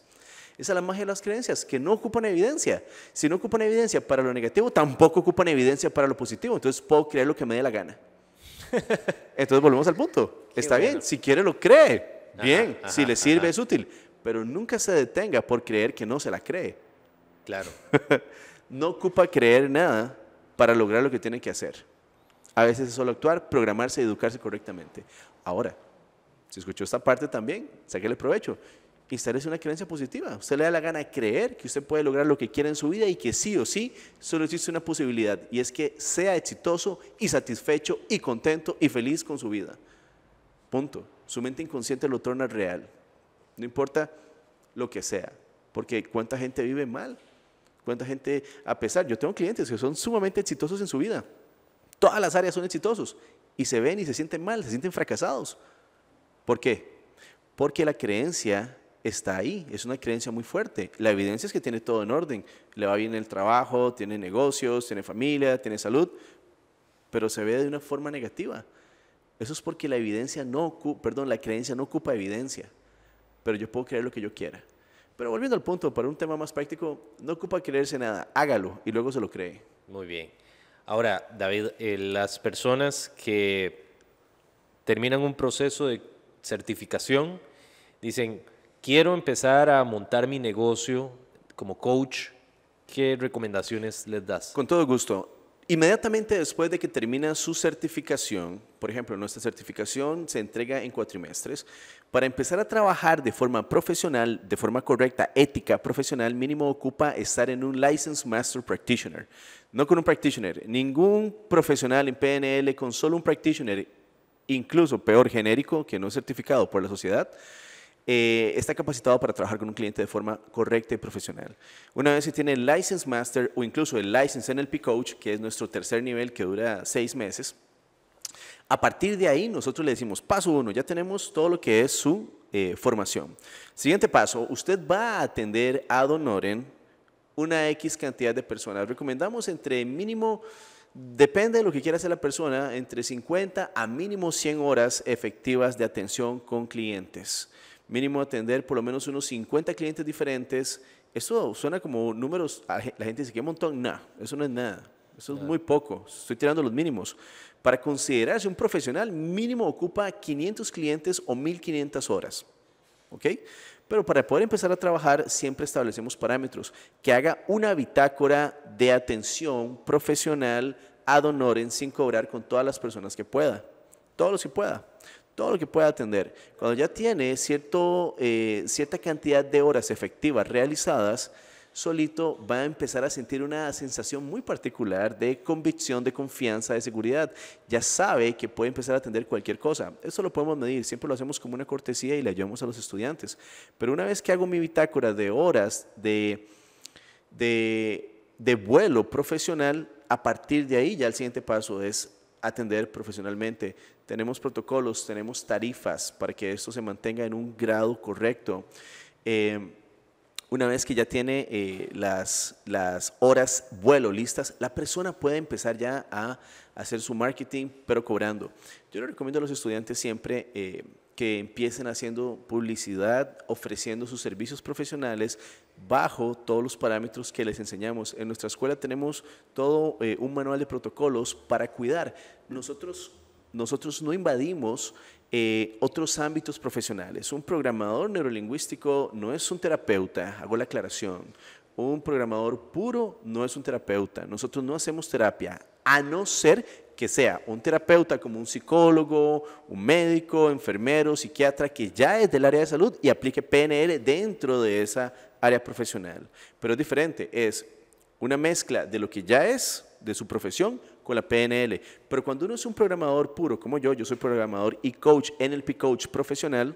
Esa es la magia de las creencias, que no ocupan evidencia. Si no ocupan evidencia para lo negativo, tampoco ocupan evidencia para lo positivo. Entonces puedo creer lo que me dé la gana. [laughs] Entonces volvemos al punto. Está bien, si quiere lo cree. Bien, si le sirve es útil. Pero nunca se detenga por creer que no se la cree. Claro. [laughs] no ocupa creer nada para lograr lo que tiene que hacer. A veces es solo actuar, programarse y educarse correctamente. Ahora, si escuchó esta parte también, saquéle provecho. Instalece una creencia positiva. Usted le da la gana de creer que usted puede lograr lo que quiere en su vida y que sí o sí solo existe una posibilidad y es que sea exitoso y satisfecho y contento y feliz con su vida. Punto. Su mente inconsciente lo torna real. No importa lo que sea, porque cuánta gente vive mal. Cuánta gente, a pesar, yo tengo clientes que son sumamente exitosos en su vida. Todas las áreas son exitosos y se ven y se sienten mal, se sienten fracasados. ¿Por qué? Porque la creencia está ahí, es una creencia muy fuerte. La evidencia es que tiene todo en orden, le va bien el trabajo, tiene negocios, tiene familia, tiene salud, pero se ve de una forma negativa. Eso es porque la evidencia no, perdón, la creencia no ocupa evidencia, pero yo puedo creer lo que yo quiera. Pero volviendo al punto, para un tema más práctico, no ocupa creerse nada, hágalo y luego se lo cree. Muy bien. Ahora, David, eh, las personas que terminan un proceso de certificación dicen, quiero empezar a montar mi negocio como coach, ¿qué recomendaciones les das? Con todo gusto. Inmediatamente después de que termina su certificación, por ejemplo, nuestra certificación se entrega en cuatrimestres, para empezar a trabajar de forma profesional, de forma correcta, ética, profesional, mínimo ocupa estar en un Licensed Master Practitioner, no con un practitioner. Ningún profesional en PNL con solo un practitioner, incluso peor genérico, que no es certificado por la sociedad, eh, está capacitado para trabajar con un cliente de forma correcta y profesional. Una vez que tiene el License Master o incluso el License NLP Coach, que es nuestro tercer nivel que dura seis meses, a partir de ahí nosotros le decimos, paso uno, ya tenemos todo lo que es su eh, formación. Siguiente paso, usted va a atender a Donoren una X cantidad de personas. Recomendamos entre mínimo Depende de lo que quiera hacer la persona, entre 50 a mínimo 100 horas efectivas de atención con clientes mínimo atender por lo menos unos 50 clientes diferentes. Eso suena como números, la gente dice, ¿qué montón? No, eso no es nada. Eso es muy poco. Estoy tirando los mínimos. Para considerarse un profesional, mínimo ocupa 500 clientes o 1500 horas. ¿Ok? Pero para poder empezar a trabajar, siempre establecemos parámetros. Que haga una bitácora de atención profesional ad honorem sin cobrar con todas las personas que pueda. Todos los que pueda todo lo que pueda atender. Cuando ya tiene cierto, eh, cierta cantidad de horas efectivas realizadas, solito va a empezar a sentir una sensación muy particular de convicción, de confianza, de seguridad. Ya sabe que puede empezar a atender cualquier cosa. Eso lo podemos medir, siempre lo hacemos como una cortesía y le ayudamos a los estudiantes. Pero una vez que hago mi bitácora de horas de, de vuelo profesional, a partir de ahí ya el siguiente paso es atender profesionalmente. Tenemos protocolos, tenemos tarifas para que esto se mantenga en un grado correcto. Eh, una vez que ya tiene eh, las, las horas vuelo listas, la persona puede empezar ya a hacer su marketing, pero cobrando. Yo le recomiendo a los estudiantes siempre eh, que empiecen haciendo publicidad, ofreciendo sus servicios profesionales bajo todos los parámetros que les enseñamos. En nuestra escuela tenemos todo eh, un manual de protocolos para cuidar. Nosotros, nosotros no invadimos eh, otros ámbitos profesionales. Un programador neurolingüístico no es un terapeuta, hago la aclaración. Un programador puro no es un terapeuta. Nosotros no hacemos terapia, a no ser que sea un terapeuta como un psicólogo, un médico, enfermero, psiquiatra, que ya es del área de salud y aplique PNL dentro de esa área profesional. Pero es diferente, es una mezcla de lo que ya es, de su profesión, con la PNL. Pero cuando uno es un programador puro como yo, yo soy programador y coach, NLP coach profesional,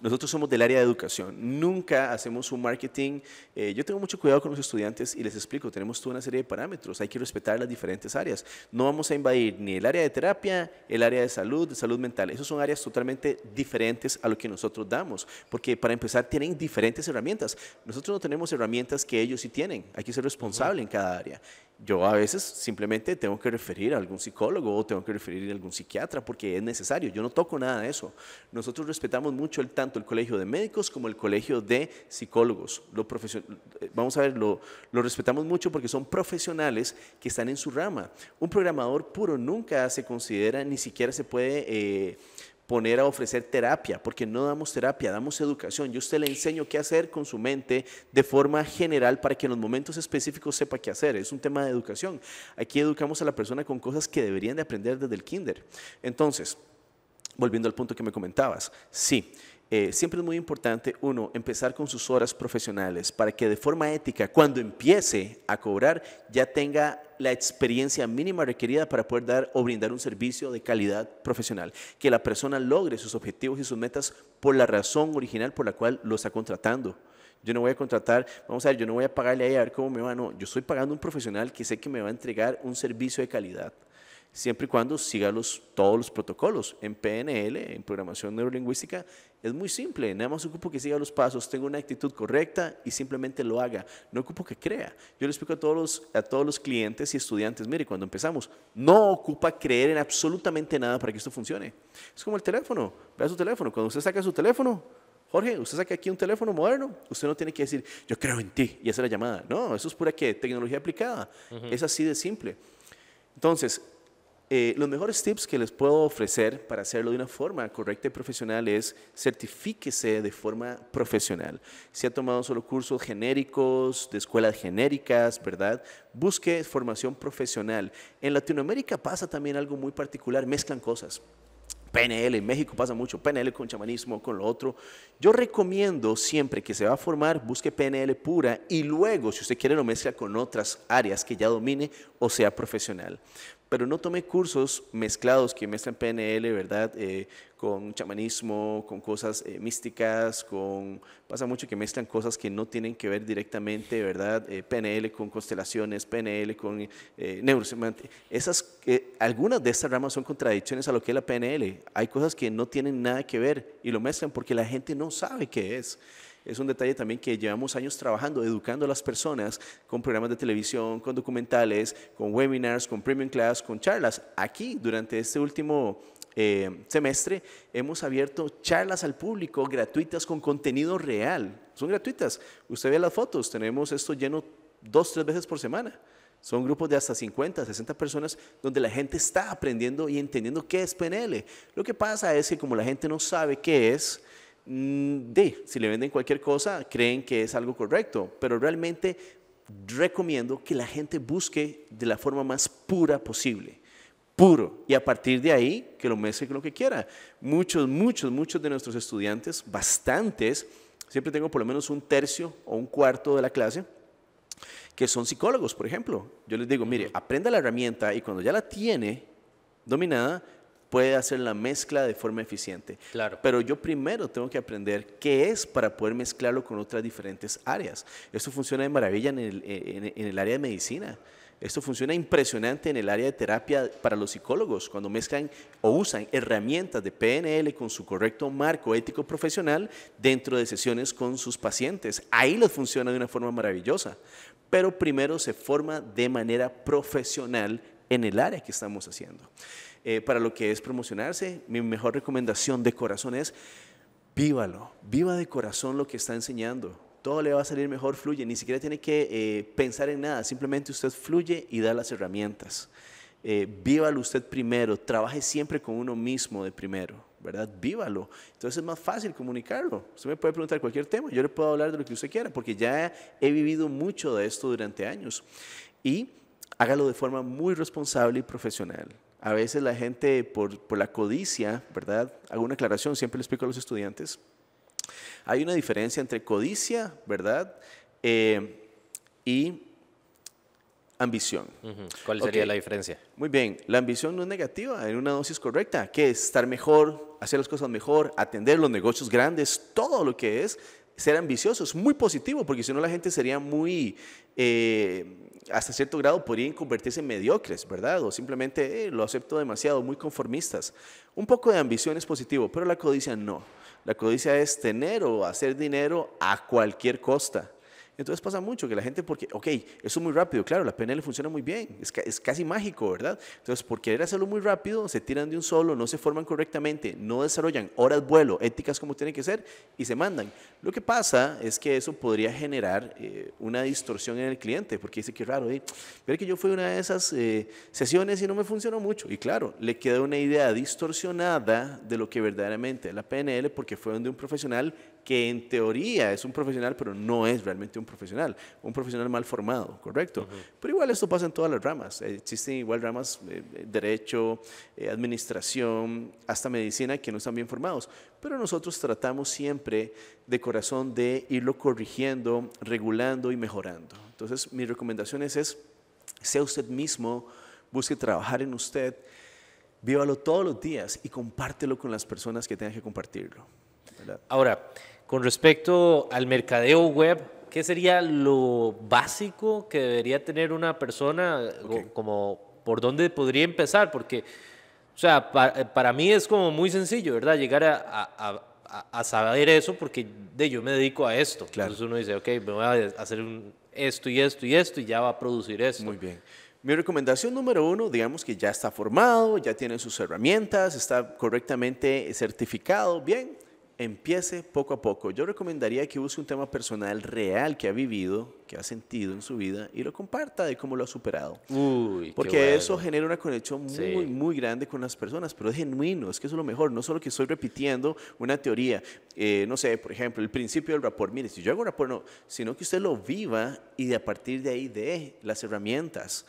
nosotros somos del área de educación, nunca hacemos un marketing. Eh, yo tengo mucho cuidado con los estudiantes y les explico, tenemos toda una serie de parámetros, hay que respetar las diferentes áreas. No vamos a invadir ni el área de terapia, el área de salud, de salud mental. Esas son áreas totalmente diferentes a lo que nosotros damos, porque para empezar tienen diferentes herramientas. Nosotros no tenemos herramientas que ellos sí tienen, hay que ser responsable en cada área. Yo a veces simplemente tengo que referir a algún psicólogo o tengo que referir a algún psiquiatra porque es necesario. Yo no toco nada de eso. Nosotros respetamos mucho el tanto tanto el Colegio de Médicos como el Colegio de Psicólogos. Lo eh, vamos a ver, lo, lo respetamos mucho porque son profesionales que están en su rama. Un programador puro nunca se considera, ni siquiera se puede... Eh, poner a ofrecer terapia, porque no damos terapia, damos educación. Yo usted le enseño qué hacer con su mente de forma general para que en los momentos específicos sepa qué hacer. Es un tema de educación. Aquí educamos a la persona con cosas que deberían de aprender desde el kinder. Entonces, volviendo al punto que me comentabas, sí, eh, siempre es muy importante, uno, empezar con sus horas profesionales para que de forma ética, cuando empiece a cobrar, ya tenga la experiencia mínima requerida para poder dar o brindar un servicio de calidad profesional, que la persona logre sus objetivos y sus metas por la razón original por la cual lo está contratando. Yo no voy a contratar, vamos a ver, yo no voy a pagarle ahí a ver cómo me va, no, yo estoy pagando a un profesional que sé que me va a entregar un servicio de calidad siempre y cuando siga los, todos los protocolos. En PNL, en programación neurolingüística, es muy simple, nada más ocupo que siga los pasos, tenga una actitud correcta y simplemente lo haga, no ocupo que crea. Yo le explico a todos los, a todos los clientes y estudiantes, mire, cuando empezamos, no ocupa creer en absolutamente nada para que esto funcione. Es como el teléfono, vea su teléfono, cuando usted saca su teléfono, Jorge, usted saca aquí un teléfono moderno, usted no tiene que decir, yo creo en ti y hacer la llamada. No, eso es pura qué tecnología aplicada, es así de simple. Entonces, eh, los mejores tips que les puedo ofrecer para hacerlo de una forma correcta y profesional es certifíquese de forma profesional. Si ha tomado solo cursos genéricos, de escuelas genéricas, ¿verdad? Busque formación profesional. En Latinoamérica pasa también algo muy particular, mezclan cosas. PNL, en México pasa mucho, PNL con chamanismo, con lo otro. Yo recomiendo siempre que se va a formar, busque PNL pura y luego, si usted quiere, lo mezcla con otras áreas que ya domine o sea profesional pero no tomé cursos mezclados que mezclan PNL, ¿verdad? Eh, con chamanismo, con cosas eh, místicas, con... Pasa mucho que mezclan cosas que no tienen que ver directamente, ¿verdad? Eh, PNL con constelaciones, PNL con neurosemántica. Esas, algunas de estas ramas son contradicciones a lo que es la PNL. Hay cosas que no tienen nada que ver y lo mezclan porque la gente no sabe qué es es un detalle también que llevamos años trabajando, educando a las personas con programas de televisión, con documentales, con webinars, con premium class, con charlas. Aquí, durante este último eh, semestre hemos abierto charlas al público gratuitas con contenido real. Son gratuitas. Usted ve las fotos, tenemos esto lleno dos, tres veces por semana. Son grupos de hasta 50, 60 personas donde la gente está aprendiendo y entendiendo qué es PNL. Lo que pasa es que como la gente no sabe qué es, Mm, de, si le venden cualquier cosa, creen que es algo correcto, pero realmente recomiendo que la gente busque de la forma más pura posible, puro, y a partir de ahí que lo mezcle con lo que quiera. Muchos, muchos, muchos de nuestros estudiantes, bastantes, siempre tengo por lo menos un tercio o un cuarto de la clase, que son psicólogos, por ejemplo. Yo les digo, mire, aprenda la herramienta y cuando ya la tiene dominada, puede hacer la mezcla de forma eficiente. Claro. Pero yo primero tengo que aprender qué es para poder mezclarlo con otras diferentes áreas. Esto funciona de maravilla en el, área de medicina. Esto funciona impresionante en el área de terapia para los psicólogos, cuando mezclan o usan herramientas de PNL con su correcto marco ético profesional dentro de sesiones con sus pacientes. Ahí lo funciona de una forma maravillosa, pero primero se forma de manera profesional en el área que estamos haciendo. Eh, para lo que es promocionarse, mi mejor recomendación de corazón es, vívalo, viva de corazón lo que está enseñando. Todo le va a salir mejor, fluye, ni siquiera tiene que eh, pensar en nada, simplemente usted fluye y da las herramientas. Eh, vívalo usted primero, trabaje siempre con uno mismo de primero. ¿verdad? Vívalo. Entonces es más fácil comunicarlo. Usted me puede preguntar cualquier tema, yo le puedo hablar de lo que usted quiera, porque ya he vivido mucho de esto durante años. Y hágalo de forma muy responsable y profesional. A veces la gente por, la codicia, ¿verdad? Hago una aclaración, siempre le explico a los estudiantes. Hay una diferencia entre codicia, ¿verdad? Eh, y ambición. ¿Cuál sería la diferencia? Muy bien, la ambición no es negativa, en una dosis correcta, que es estar mejor, hacer las cosas mejor, atender los negocios grandes, todo lo que es ser ambiciosos, es muy positivo, porque si no la gente sería muy, eh, hasta cierto grado podrían convertirse en mediocres, ¿verdad? O simplemente eh, lo acepto demasiado, muy conformistas. Un poco de ambición es positivo, pero la codicia no. La codicia es tener o hacer dinero a cualquier costa. Entonces pasa mucho que la gente, porque, ok, eso es muy rápido, claro, la PNL funciona muy bien, es, casi mágico, ¿verdad? Entonces, por querer hacerlo muy rápido, se tiran de un solo, no se forman correctamente, no desarrollan horas vuelo, éticas como tienen que ser, y se mandan. Lo que pasa es que eso podría generar eh, una distorsión en el cliente, porque dice que raro, ¿eh? pero que yo fui a una de esas eh, sesiones y no me funcionó mucho. Y claro, le queda una idea distorsionada de lo que verdaderamente es la PNL, porque fue donde un profesional que en teoría es un profesional, pero no es realmente un profesional, un profesional mal formado, ¿correcto? Pero igual esto pasa en todas las ramas, eh, existen igual ramas, de eh, eh, derecho, administración, hasta medicina, que no están bien formados, pero nosotros tratamos siempre de corazón de irlo corrigiendo, regulando y mejorando. Entonces, mi recomendación es, sea usted mismo, busque trabajar en usted, vívalo todos los días y compártelo con las personas que tengan que compartirlo. Ahora, con respecto al mercadeo web, ¿qué sería lo básico que debería tener una persona? Como, ¿Por dónde podría empezar? Porque, o sea, eh, para, mí es como muy sencillo, ¿verdad? Llegar a, saber eso porque de, yo me dedico a esto. Entonces uno dice, ok, me voy a hacer esto y esto y esto y ya va a producir esto. Muy bien. Mi recomendación número uno, digamos que ya está formado, ya tiene sus herramientas, está correctamente certificado, bien. Empiece poco a poco. Yo recomendaría que use un tema personal real que ha vivido, que ha sentido en su vida y lo comparta de cómo lo ha superado. Uy, Porque eso genera una conexión muy, muy grande con las personas, pero es genuino, es que eso es lo mejor. No solo que estoy repitiendo una teoría, eh, no sé, por ejemplo, el principio del rapport. Mire, si yo hago un rapport, no, sino que usted lo viva y a partir de ahí dé las herramientas.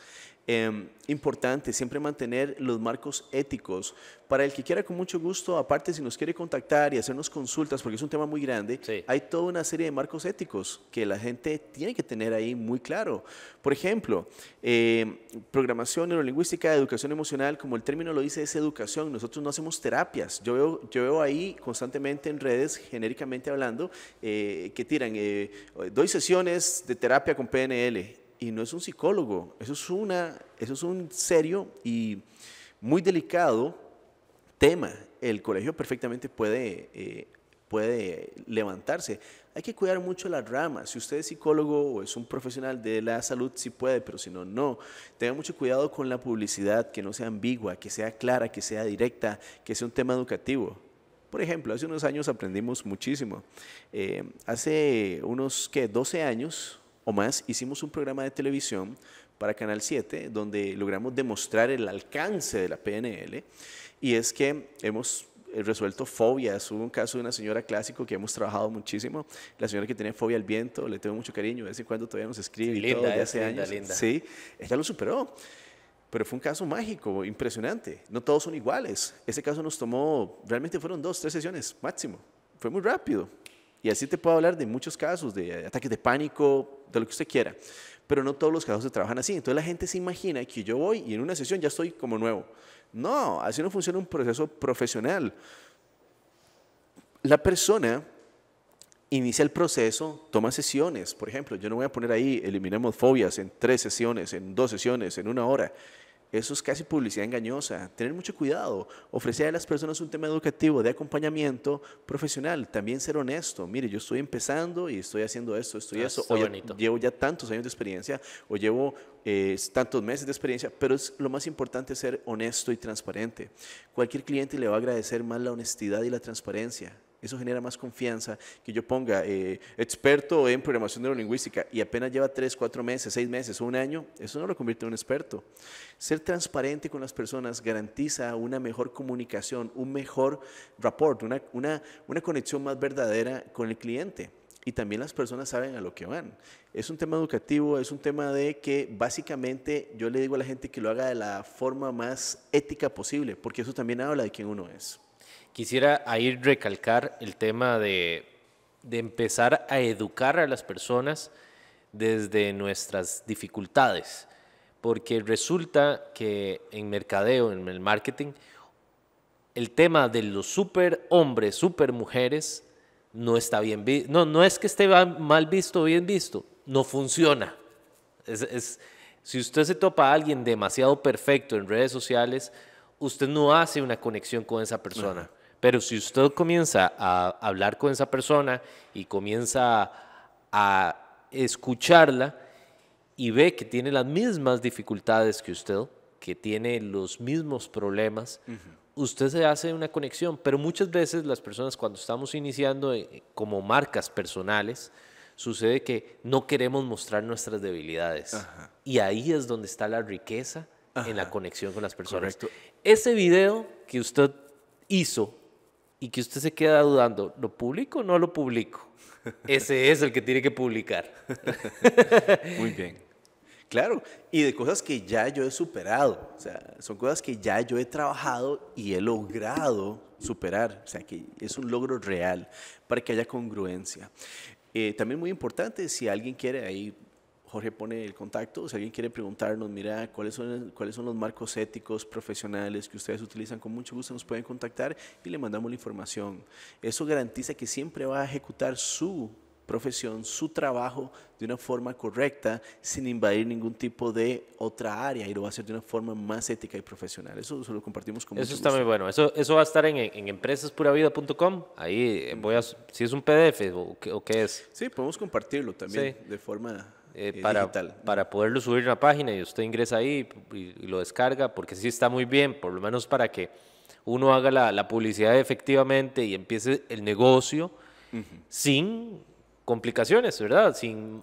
Em, importante siempre mantener los marcos éticos. Para el que quiera con mucho gusto, aparte si nos quiere contactar y hacernos consultas, porque es un tema muy grande, hay toda una serie de marcos éticos que la gente tiene que tener ahí muy claro. Por ejemplo, em, programación neurolingüística, educación emocional, como el término lo dice, es educación. Nosotros no hacemos terapias. Yo veo, yo veo ahí constantemente en redes, genéricamente hablando, eh, que tiran, eh, doy sesiones de terapia con PNL y no es un psicólogo. Eso es, una, eso es un serio y muy delicado tema. El colegio perfectamente puede, eh, puede levantarse. Hay que cuidar mucho la rama. Si usted es psicólogo o es un profesional de la salud, sí puede, pero si no, no. Tenga mucho cuidado con la publicidad, que no sea ambigua, que sea clara, que sea directa, que sea un tema educativo. Por ejemplo, hace unos años aprendimos muchísimo. Eh, hace unos, ¿qué? 12 años, o más, hicimos un programa de televisión para Canal 7, donde logramos demostrar el alcance de la PNL, y es que hemos eh, resuelto fobias. Hubo un caso de una señora clásico que hemos trabajado muchísimo, la señora que tenía fobia al viento, le tengo mucho cariño, de vez en cuando todavía nos escribe y linda, todo, de eh, hace linda, años. Linda. Sí, ella lo superó. Pero fue un caso mágico, impresionante. No todos son iguales. Ese caso nos tomó, realmente fueron dos, tres sesiones máximo. Fue muy rápido y así te puedo hablar de muchos casos, de ataques de pánico, de lo que usted quiera. Pero no todos los casos se trabajan así. Entonces la gente se imagina que yo voy y en una sesión ya estoy como nuevo. No, así no funciona un proceso profesional. La persona inicia el proceso, toma sesiones. Por ejemplo, yo no voy a poner ahí, eliminemos fobias en tres sesiones, en dos sesiones, en una hora. Eso es casi publicidad engañosa. Tener mucho cuidado, ofrecer a las personas un tema educativo, de acompañamiento profesional, también ser honesto. Mire, yo estoy empezando y estoy haciendo esto, estoy ah, eso, o llevo ya tantos años de experiencia, o llevo eh, tantos meses de experiencia, pero es lo más importante ser honesto y transparente. Cualquier cliente le va a agradecer más la honestidad y la transparencia. Eso genera más confianza que yo ponga eh, experto en programación neurolingüística y apenas lleva tres, cuatro meses, seis meses, o un año, eso no lo convierte en un experto. Ser transparente con las personas garantiza una mejor comunicación, un mejor rapport, una, una conexión más verdadera con el cliente y también las personas saben a lo que van. Es un tema educativo, es un tema de que básicamente yo le digo a la gente que lo haga de la forma más ética posible, porque eso también habla de quién uno es. Quisiera ahí recalcar el tema de, empezar a educar a las personas desde nuestras dificultades, porque resulta que en mercadeo, en el marketing, el tema de los super hombres, super mujeres, no está bien visto. No, no es que esté mal visto, o bien visto, no funciona. si usted se topa a alguien demasiado perfecto en redes sociales, usted no hace una conexión con esa persona. Pero si usted comienza a hablar con esa persona y comienza a escucharla y ve que tiene las mismas dificultades que usted, que tiene los mismos problemas, usted se hace una conexión. Pero muchas veces las personas cuando estamos iniciando eh, como marcas personales, sucede que no queremos mostrar nuestras debilidades. Y ahí es donde está la riqueza en la conexión con las personas. Ese video que usted hizo y que usted se queda dudando, ¿lo publico o no lo publico? Ese es el que tiene que publicar. [laughs] Muy bien. Claro, y de cosas que ya yo he superado, o sea, son cosas que ya yo he trabajado y he logrado superar, o sea, que es un logro real para que haya congruencia. Eh, también muy importante, si alguien quiere ahí Jorge pone el contacto. Si alguien quiere preguntarnos, mira, ¿cuáles son, cuáles son los marcos éticos profesionales que ustedes utilizan, con mucho gusto nos pueden contactar y le mandamos la información. Eso garantiza que siempre va a ejecutar su profesión, su trabajo de una forma correcta, sin invadir ningún tipo de otra área y lo va a hacer de una forma más ética y profesional. Eso, lo compartimos con Eso está muy bueno. Eso, eso va a estar en, empresaspuravida.com. Ahí eh, voy a... Si es un PDF o qué, es. Sí, podemos compartirlo también de forma eh, para, poderlo subir a una página y usted ingresa ahí y, lo descarga, porque sí está muy bien, por lo menos para que uno haga la, publicidad efectivamente y empiece el negocio sin complicaciones, ¿verdad? Sin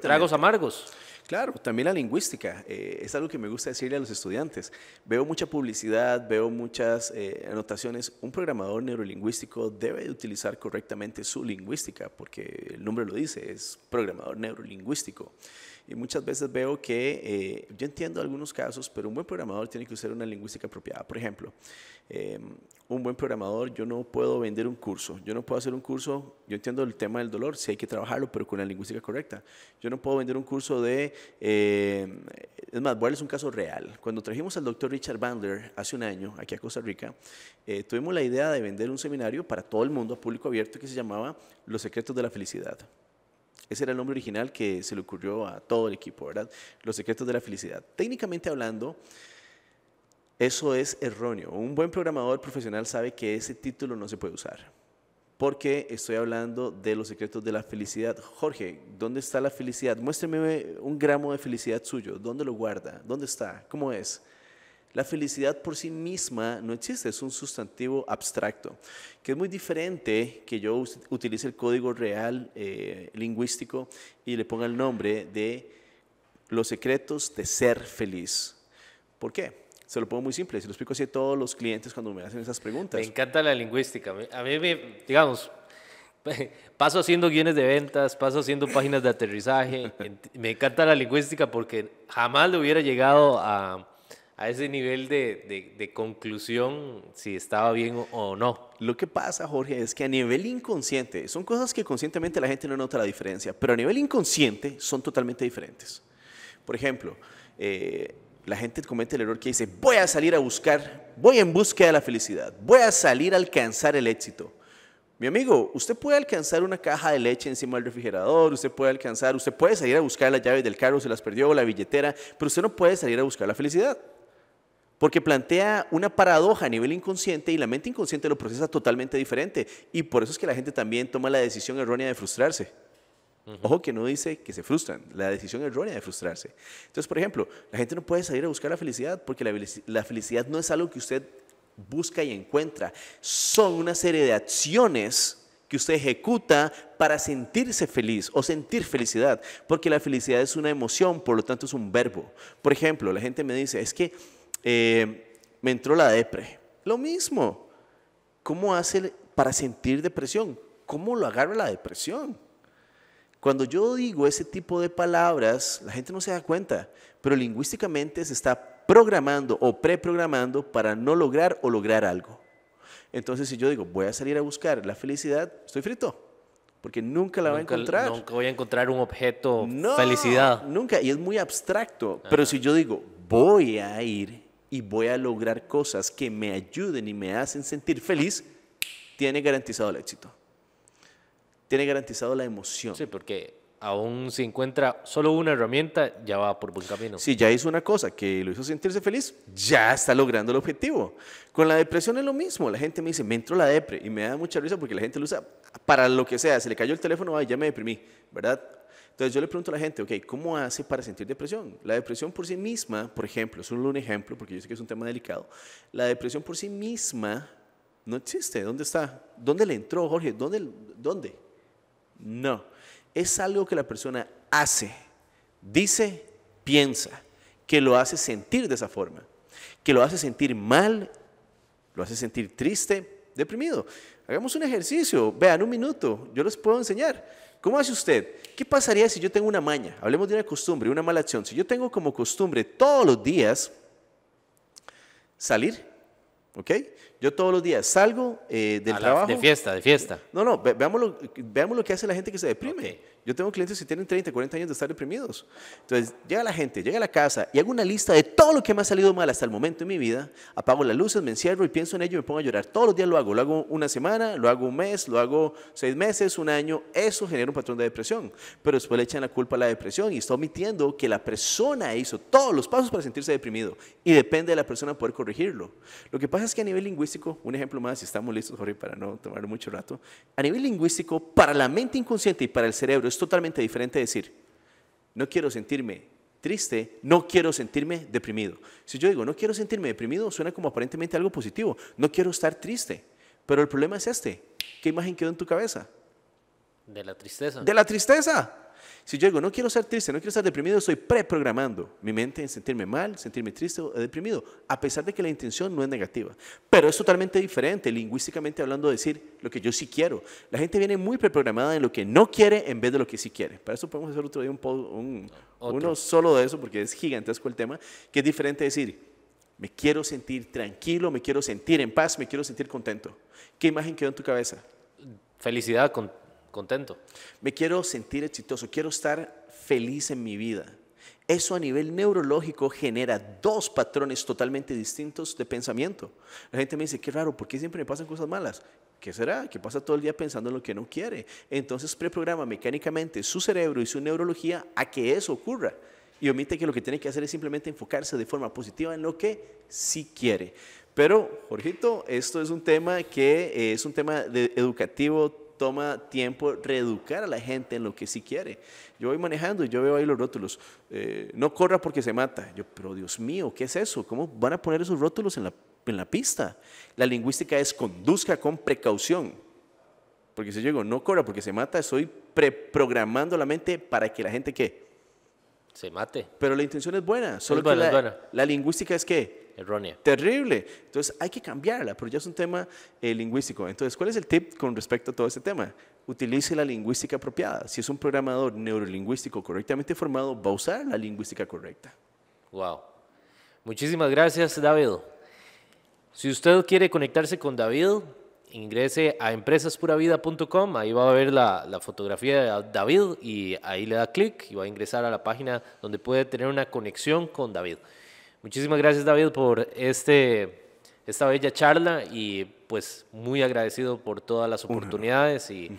tragos amargos. Claro, también la lingüística. Eh, es algo que me gusta decirle a los estudiantes. Veo mucha publicidad, veo muchas eh, anotaciones. Un programador neurolingüístico debe utilizar correctamente su lingüística, porque el nombre lo dice, es programador neurolingüístico. Y muchas veces veo que, eh, yo entiendo algunos casos, pero un buen programador tiene que usar una lingüística apropiada. Por ejemplo, em, un buen programador, yo no puedo vender un curso, yo no puedo hacer un curso, yo entiendo el tema del dolor, si hay que trabajarlo, pero con la lingüística correcta. Yo no puedo vender un curso de, em, es más, voy a darles un caso real. Cuando trajimos al doctor Richard Bandler hace un año aquí a Costa Rica, eh, tuvimos la idea de vender un seminario para todo el mundo, a público abierto, que se llamaba Los secretos de la felicidad. Ese era el nombre original que se le ocurrió a todo el equipo, ¿verdad? Los secretos de la felicidad. Técnicamente hablando, eso es erróneo. Un buen programador profesional sabe que ese título no se puede usar. Porque estoy hablando de los secretos de la felicidad. Jorge, ¿dónde está la felicidad? Muéstreme un gramo de felicidad suyo. ¿Dónde lo guarda? ¿Dónde está? ¿Cómo es? La felicidad por sí misma no existe, es un sustantivo abstracto, que es muy diferente que yo utilice el código real eh, lingüístico y le ponga el nombre de los secretos de ser feliz. ¿Por qué? Se lo pongo muy simple, se lo explico así a todos los clientes cuando me hacen esas preguntas. Me encanta la lingüística. A mí, digamos, [laughs] paso haciendo guiones de ventas, paso haciendo páginas de aterrizaje. [laughs] Me encanta la lingüística porque jamás le hubiera llegado a a ese nivel de, de, conclusión si estaba bien o, no. Lo que pasa, Jorge, es que a nivel inconsciente, son cosas que conscientemente la gente no nota la diferencia, pero a nivel inconsciente son totalmente diferentes. Por ejemplo, eh, la gente comete el error que dice, voy a salir a buscar, voy en búsqueda de la felicidad, voy a salir a alcanzar el éxito. Mi amigo, usted puede alcanzar una caja de leche encima del refrigerador, usted puede alcanzar, usted puede salir a buscar las llaves del carro, se las perdió, o la billetera, pero usted no puede salir a buscar la felicidad porque plantea una paradoja a nivel inconsciente y la mente inconsciente lo procesa totalmente diferente. Y por eso es que la gente también toma la decisión errónea de frustrarse. Ojo que no dice que se frustran, la decisión errónea de frustrarse. Entonces, por ejemplo, la gente no puede salir a buscar la felicidad porque la felicidad no es algo que usted busca y encuentra. Son una serie de acciones que usted ejecuta para sentirse feliz o sentir felicidad, porque la felicidad es una emoción, por lo tanto es un verbo. Por ejemplo, la gente me dice, es que eh, me entró la depre. Lo mismo. ¿Cómo hace para sentir depresión? ¿Cómo lo agarra la depresión? Cuando yo digo ese tipo de palabras, la gente no se da cuenta, pero lingüísticamente se está programando o preprogramando para no lograr o lograr algo. Entonces, si yo digo, voy a salir a buscar la felicidad, estoy frito, porque nunca la va a encontrar. Nunca voy a encontrar un objeto felicidad. Nunca, y es muy abstracto. Pero si yo digo, voy a ir y voy a lograr cosas que me ayuden y me hacen sentir feliz, tiene garantizado el éxito. Tiene garantizado la emoción. Sí, porque aún si encuentra solo una herramienta, ya va por buen camino. Si ya hizo una cosa que lo hizo sentirse feliz, ya está logrando el objetivo. Con la depresión es lo mismo. La gente me dice, me entró la depre y me da mucha risa porque la gente lo usa para lo que sea. Se le cayó el teléfono, ay, ya me deprimí, ¿verdad? Entonces yo le pregunto a la gente, ok, ¿cómo hace para sentir depresión? La depresión por sí misma, por ejemplo, es solo un ejemplo, porque yo sé que es un tema delicado, la depresión por sí misma no existe. ¿Dónde está? ¿Dónde le entró Jorge? ¿Dónde? ¿Dónde? No. Es algo que la persona hace, dice, piensa, que lo hace sentir de esa forma, que lo hace sentir mal, lo hace sentir triste, deprimido. Hagamos un ejercicio, vean un minuto, yo les puedo enseñar. ¿Cómo hace usted? ¿Qué pasaría si yo tengo una maña? Hablemos de una costumbre, una mala acción. Si yo tengo como costumbre todos los días salir, ¿ok? Yo todos los días salgo eh, del trabajo. De fiesta, de fiesta. No, no, veamos, lo, que hace la gente que se deprime. Yo tengo clientes que tienen 30, 40 años de estar deprimidos. Entonces, llega la gente, llega a la casa y hago una lista de todo lo que me ha salido mal hasta el momento en mi vida. Apago las luces, me encierro y pienso en ello y me pongo a llorar. Todos los días lo hago. Lo hago una semana, lo hago un mes, lo hago seis meses, un año. Eso genera un patrón de depresión. Pero después le echan la culpa a la depresión y está omitiendo que la persona hizo todos los pasos para sentirse deprimido. Y depende de la persona poder corregirlo. Lo que pasa es que a nivel lingüístico, un ejemplo más, si estamos listos, Jorge, para no tomar mucho rato. A nivel lingüístico, para la mente inconsciente y para el cerebro, totalmente diferente decir, no quiero sentirme triste, no quiero sentirme deprimido. Si yo digo, no quiero sentirme deprimido, suena como aparentemente algo positivo, no quiero estar triste. Pero el problema es este, ¿qué imagen quedó en tu cabeza? De la tristeza. De la tristeza. Si yo digo, no quiero ser triste, no quiero estar deprimido, estoy preprogramando mi mente en sentirme mal, sentirme triste o deprimido, a pesar de que la intención no es negativa. Pero es totalmente diferente, lingüísticamente hablando, decir lo que yo sí quiero. La gente viene muy preprogramada en lo que no quiere en vez de lo que sí quiere. Para eso podemos hacer otro día un, uno solo de eso, porque es gigantesco el tema, que es diferente decir, me quiero sentir tranquilo, me quiero sentir en paz, me quiero sentir contento. ¿Qué imagen quedó en tu cabeza? Felicidad, con contento. Me quiero sentir exitoso, quiero estar feliz en mi vida. Eso a nivel neurológico genera dos patrones totalmente distintos de pensamiento. La gente me dice, qué raro, ¿por qué siempre me pasan cosas malas? ¿Qué será? Que pasa todo el día pensando en lo que no quiere. Entonces preprograma mecánicamente su cerebro y su neurología a que eso ocurra. Y omite que lo que tiene que hacer es simplemente enfocarse de forma positiva en lo que sí quiere. Pero, Jorgito, esto es un tema que eh, es un tema de, educativo toma tiempo reeducar a la gente en lo que sí quiere. Yo voy manejando y yo veo ahí los rótulos. Eh, no corra porque se mata. Yo, pero Dios mío, ¿qué es eso? ¿Cómo van a poner esos rótulos en la, pista? La lingüística es conduzca con precaución. Porque si yo digo, no corra porque se mata, estoy preprogramando la mente para que la gente, ¿qué? Se mate. Pero la intención es buena. Solo la, buena. la lingüística es que errónea. Terrible. Entonces hay que cambiarla, pero ya es un tema eh, lingüístico. Entonces, ¿cuál es el tip con respecto a todo este tema? Utilice la lingüística apropiada. Si es un programador neurolingüístico correctamente formado, va a usar la lingüística correcta. Wow. Muchísimas gracias, David. Si usted quiere conectarse con David, ingrese a empresaspuravida.com, ahí va a ver la, la, fotografía de David y ahí le da clic y va a ingresar a la página donde puede tener una conexión con David. Muchísimas gracias David por este, esta bella charla y pues muy agradecido por todas las oportunidades y...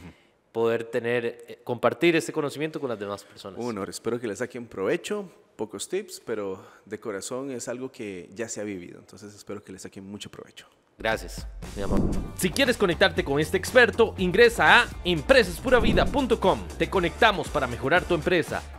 poder tener, eh, compartir este conocimiento con las demás personas. Un honor, espero que les saquen provecho, pocos tips, pero de corazón es algo que ya se ha vivido, entonces espero que les saquen mucho provecho. Gracias, mi amor. Si quieres conectarte con este experto, ingresa a empresaspuravida.com. Te conectamos para mejorar tu empresa.